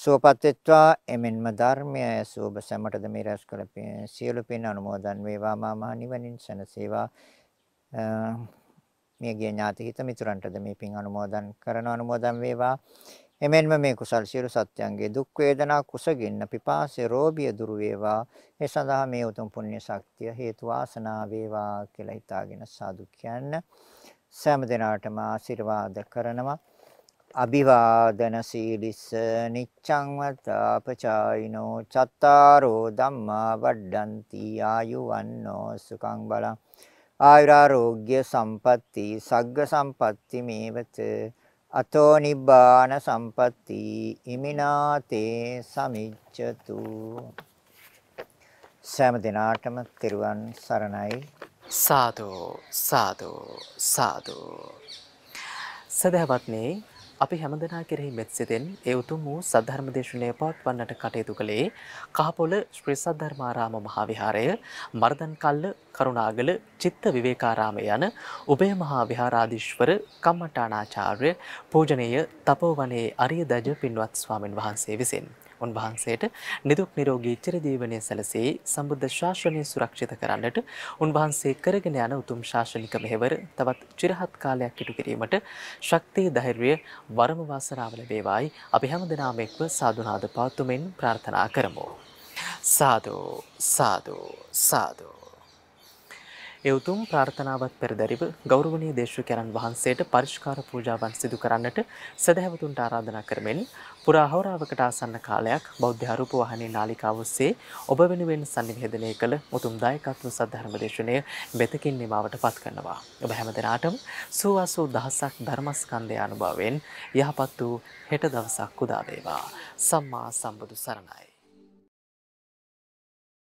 සුවපත් වෙත්වා එමෙන්ම ධර්මය සුවබ සැමටද මේ රැස් කළ සියලු පින් අනුමෝදන් වේවා මා මහ නිවනින් සැනසේවා මිය ගිය ඥාති හිත මිතුරන්ටද මේ පින් අනුමෝදන් කරන අනුමෝදන් වේවා. එමෙන්ම මේ කුසල් සියලු සත්‍යයන්ගේ දුක් වේදනා කුසගින්න පිපාසය රෝගිය දුරු වේවා. ඒ සඳහා මේ උතුම් පුණ්‍ය ශක්තිය හේතු වාසනා වේවා කියලා හිතාගෙන සාදු කියන්න. සෑම දිනාටම ආශිර්වාද කරනවා. අභිවාදන සීලිස නිච්ඡං වතාපචායිනෝ චත්තාරෝ ධම්මා වඩ්ඩಂತಿ ආයු වන්නෝ සුඛං බලං ආයුරාෝග්‍ය සම්පatti සග්ග සම්පatti මේවත අතෝ නිබ්බාන සම්පatti ඉමිනාතේ සමිච්ඡතු සෑම දිනාටම තෙරුවන් සරණයි සාදු සාදු සාදු සදහවත්නේ අපි හැමදෙනා කෙරෙහි මෙත්සිතෙන් ඒ උතුම් වූ සද්ධර්ම දේශනය පවත්වන්නට කටයුතු කළේ කහපොළ ශ්‍රී සද්ධර්මාරාම මහා විහාරය, මර්දන්කල්ල කරුණාගල චිත්ත විවේකාරාම යන උභය මහා විහාරාධීශවර කම්මඨානාචාර්ය පූජනීය තපෝවනයේ අරිය දජ පින්වත් ස්වාමින් වහන්සේ විසිනි. උන්වහන්සේට නිදුක් නිරෝගී චිරජීවනය සැලසී සම්බුද්ධ ශාසනය සුරක්ෂිත කරන්නට උන්වහන්සේ කරගෙන යන උතුම් ශාසනික මෙහෙවර තවත් চিරහත් කාලයක් ඉටු කිරීමට ශක්තිය ධෛර්යය වරම වාසනාව ලැබේවායි අපි හැමදෙනාම එක්ව සාදුනාද පාතුමෙන් ප්‍රාර්ථනා කරමු සාදු සාදු සාදු එවතුම් ප්‍රාර්ථනාවත් පෙරදරිව ගෞරවනීය දේශකයන්න් වහන්සේට පරිස්කාර පූජාවන් සිදු කරන්නට සදහැවතුන්ට ආරාධනා කරමින් පුරා අහවරාවකට ආසන්න කාලයක් බෞද්ධ ආරූප වහනේ නාලිකාව ඔස්සේ ඔබ වෙනුවෙන් sannivedanaya කළ මුතුම් දායකත්ව සද්ධර්ම දේශනය මෙතකින් නිමවට පත් කරනවා. ඔබ හැමදෙනාටම සුවසූ දහසක් ධර්මස්කන්ධය අනුභවයෙන් යහපත් වූ හෙට දවසක් උදා වේවා. සම්මා සම්බුදු සරණයි.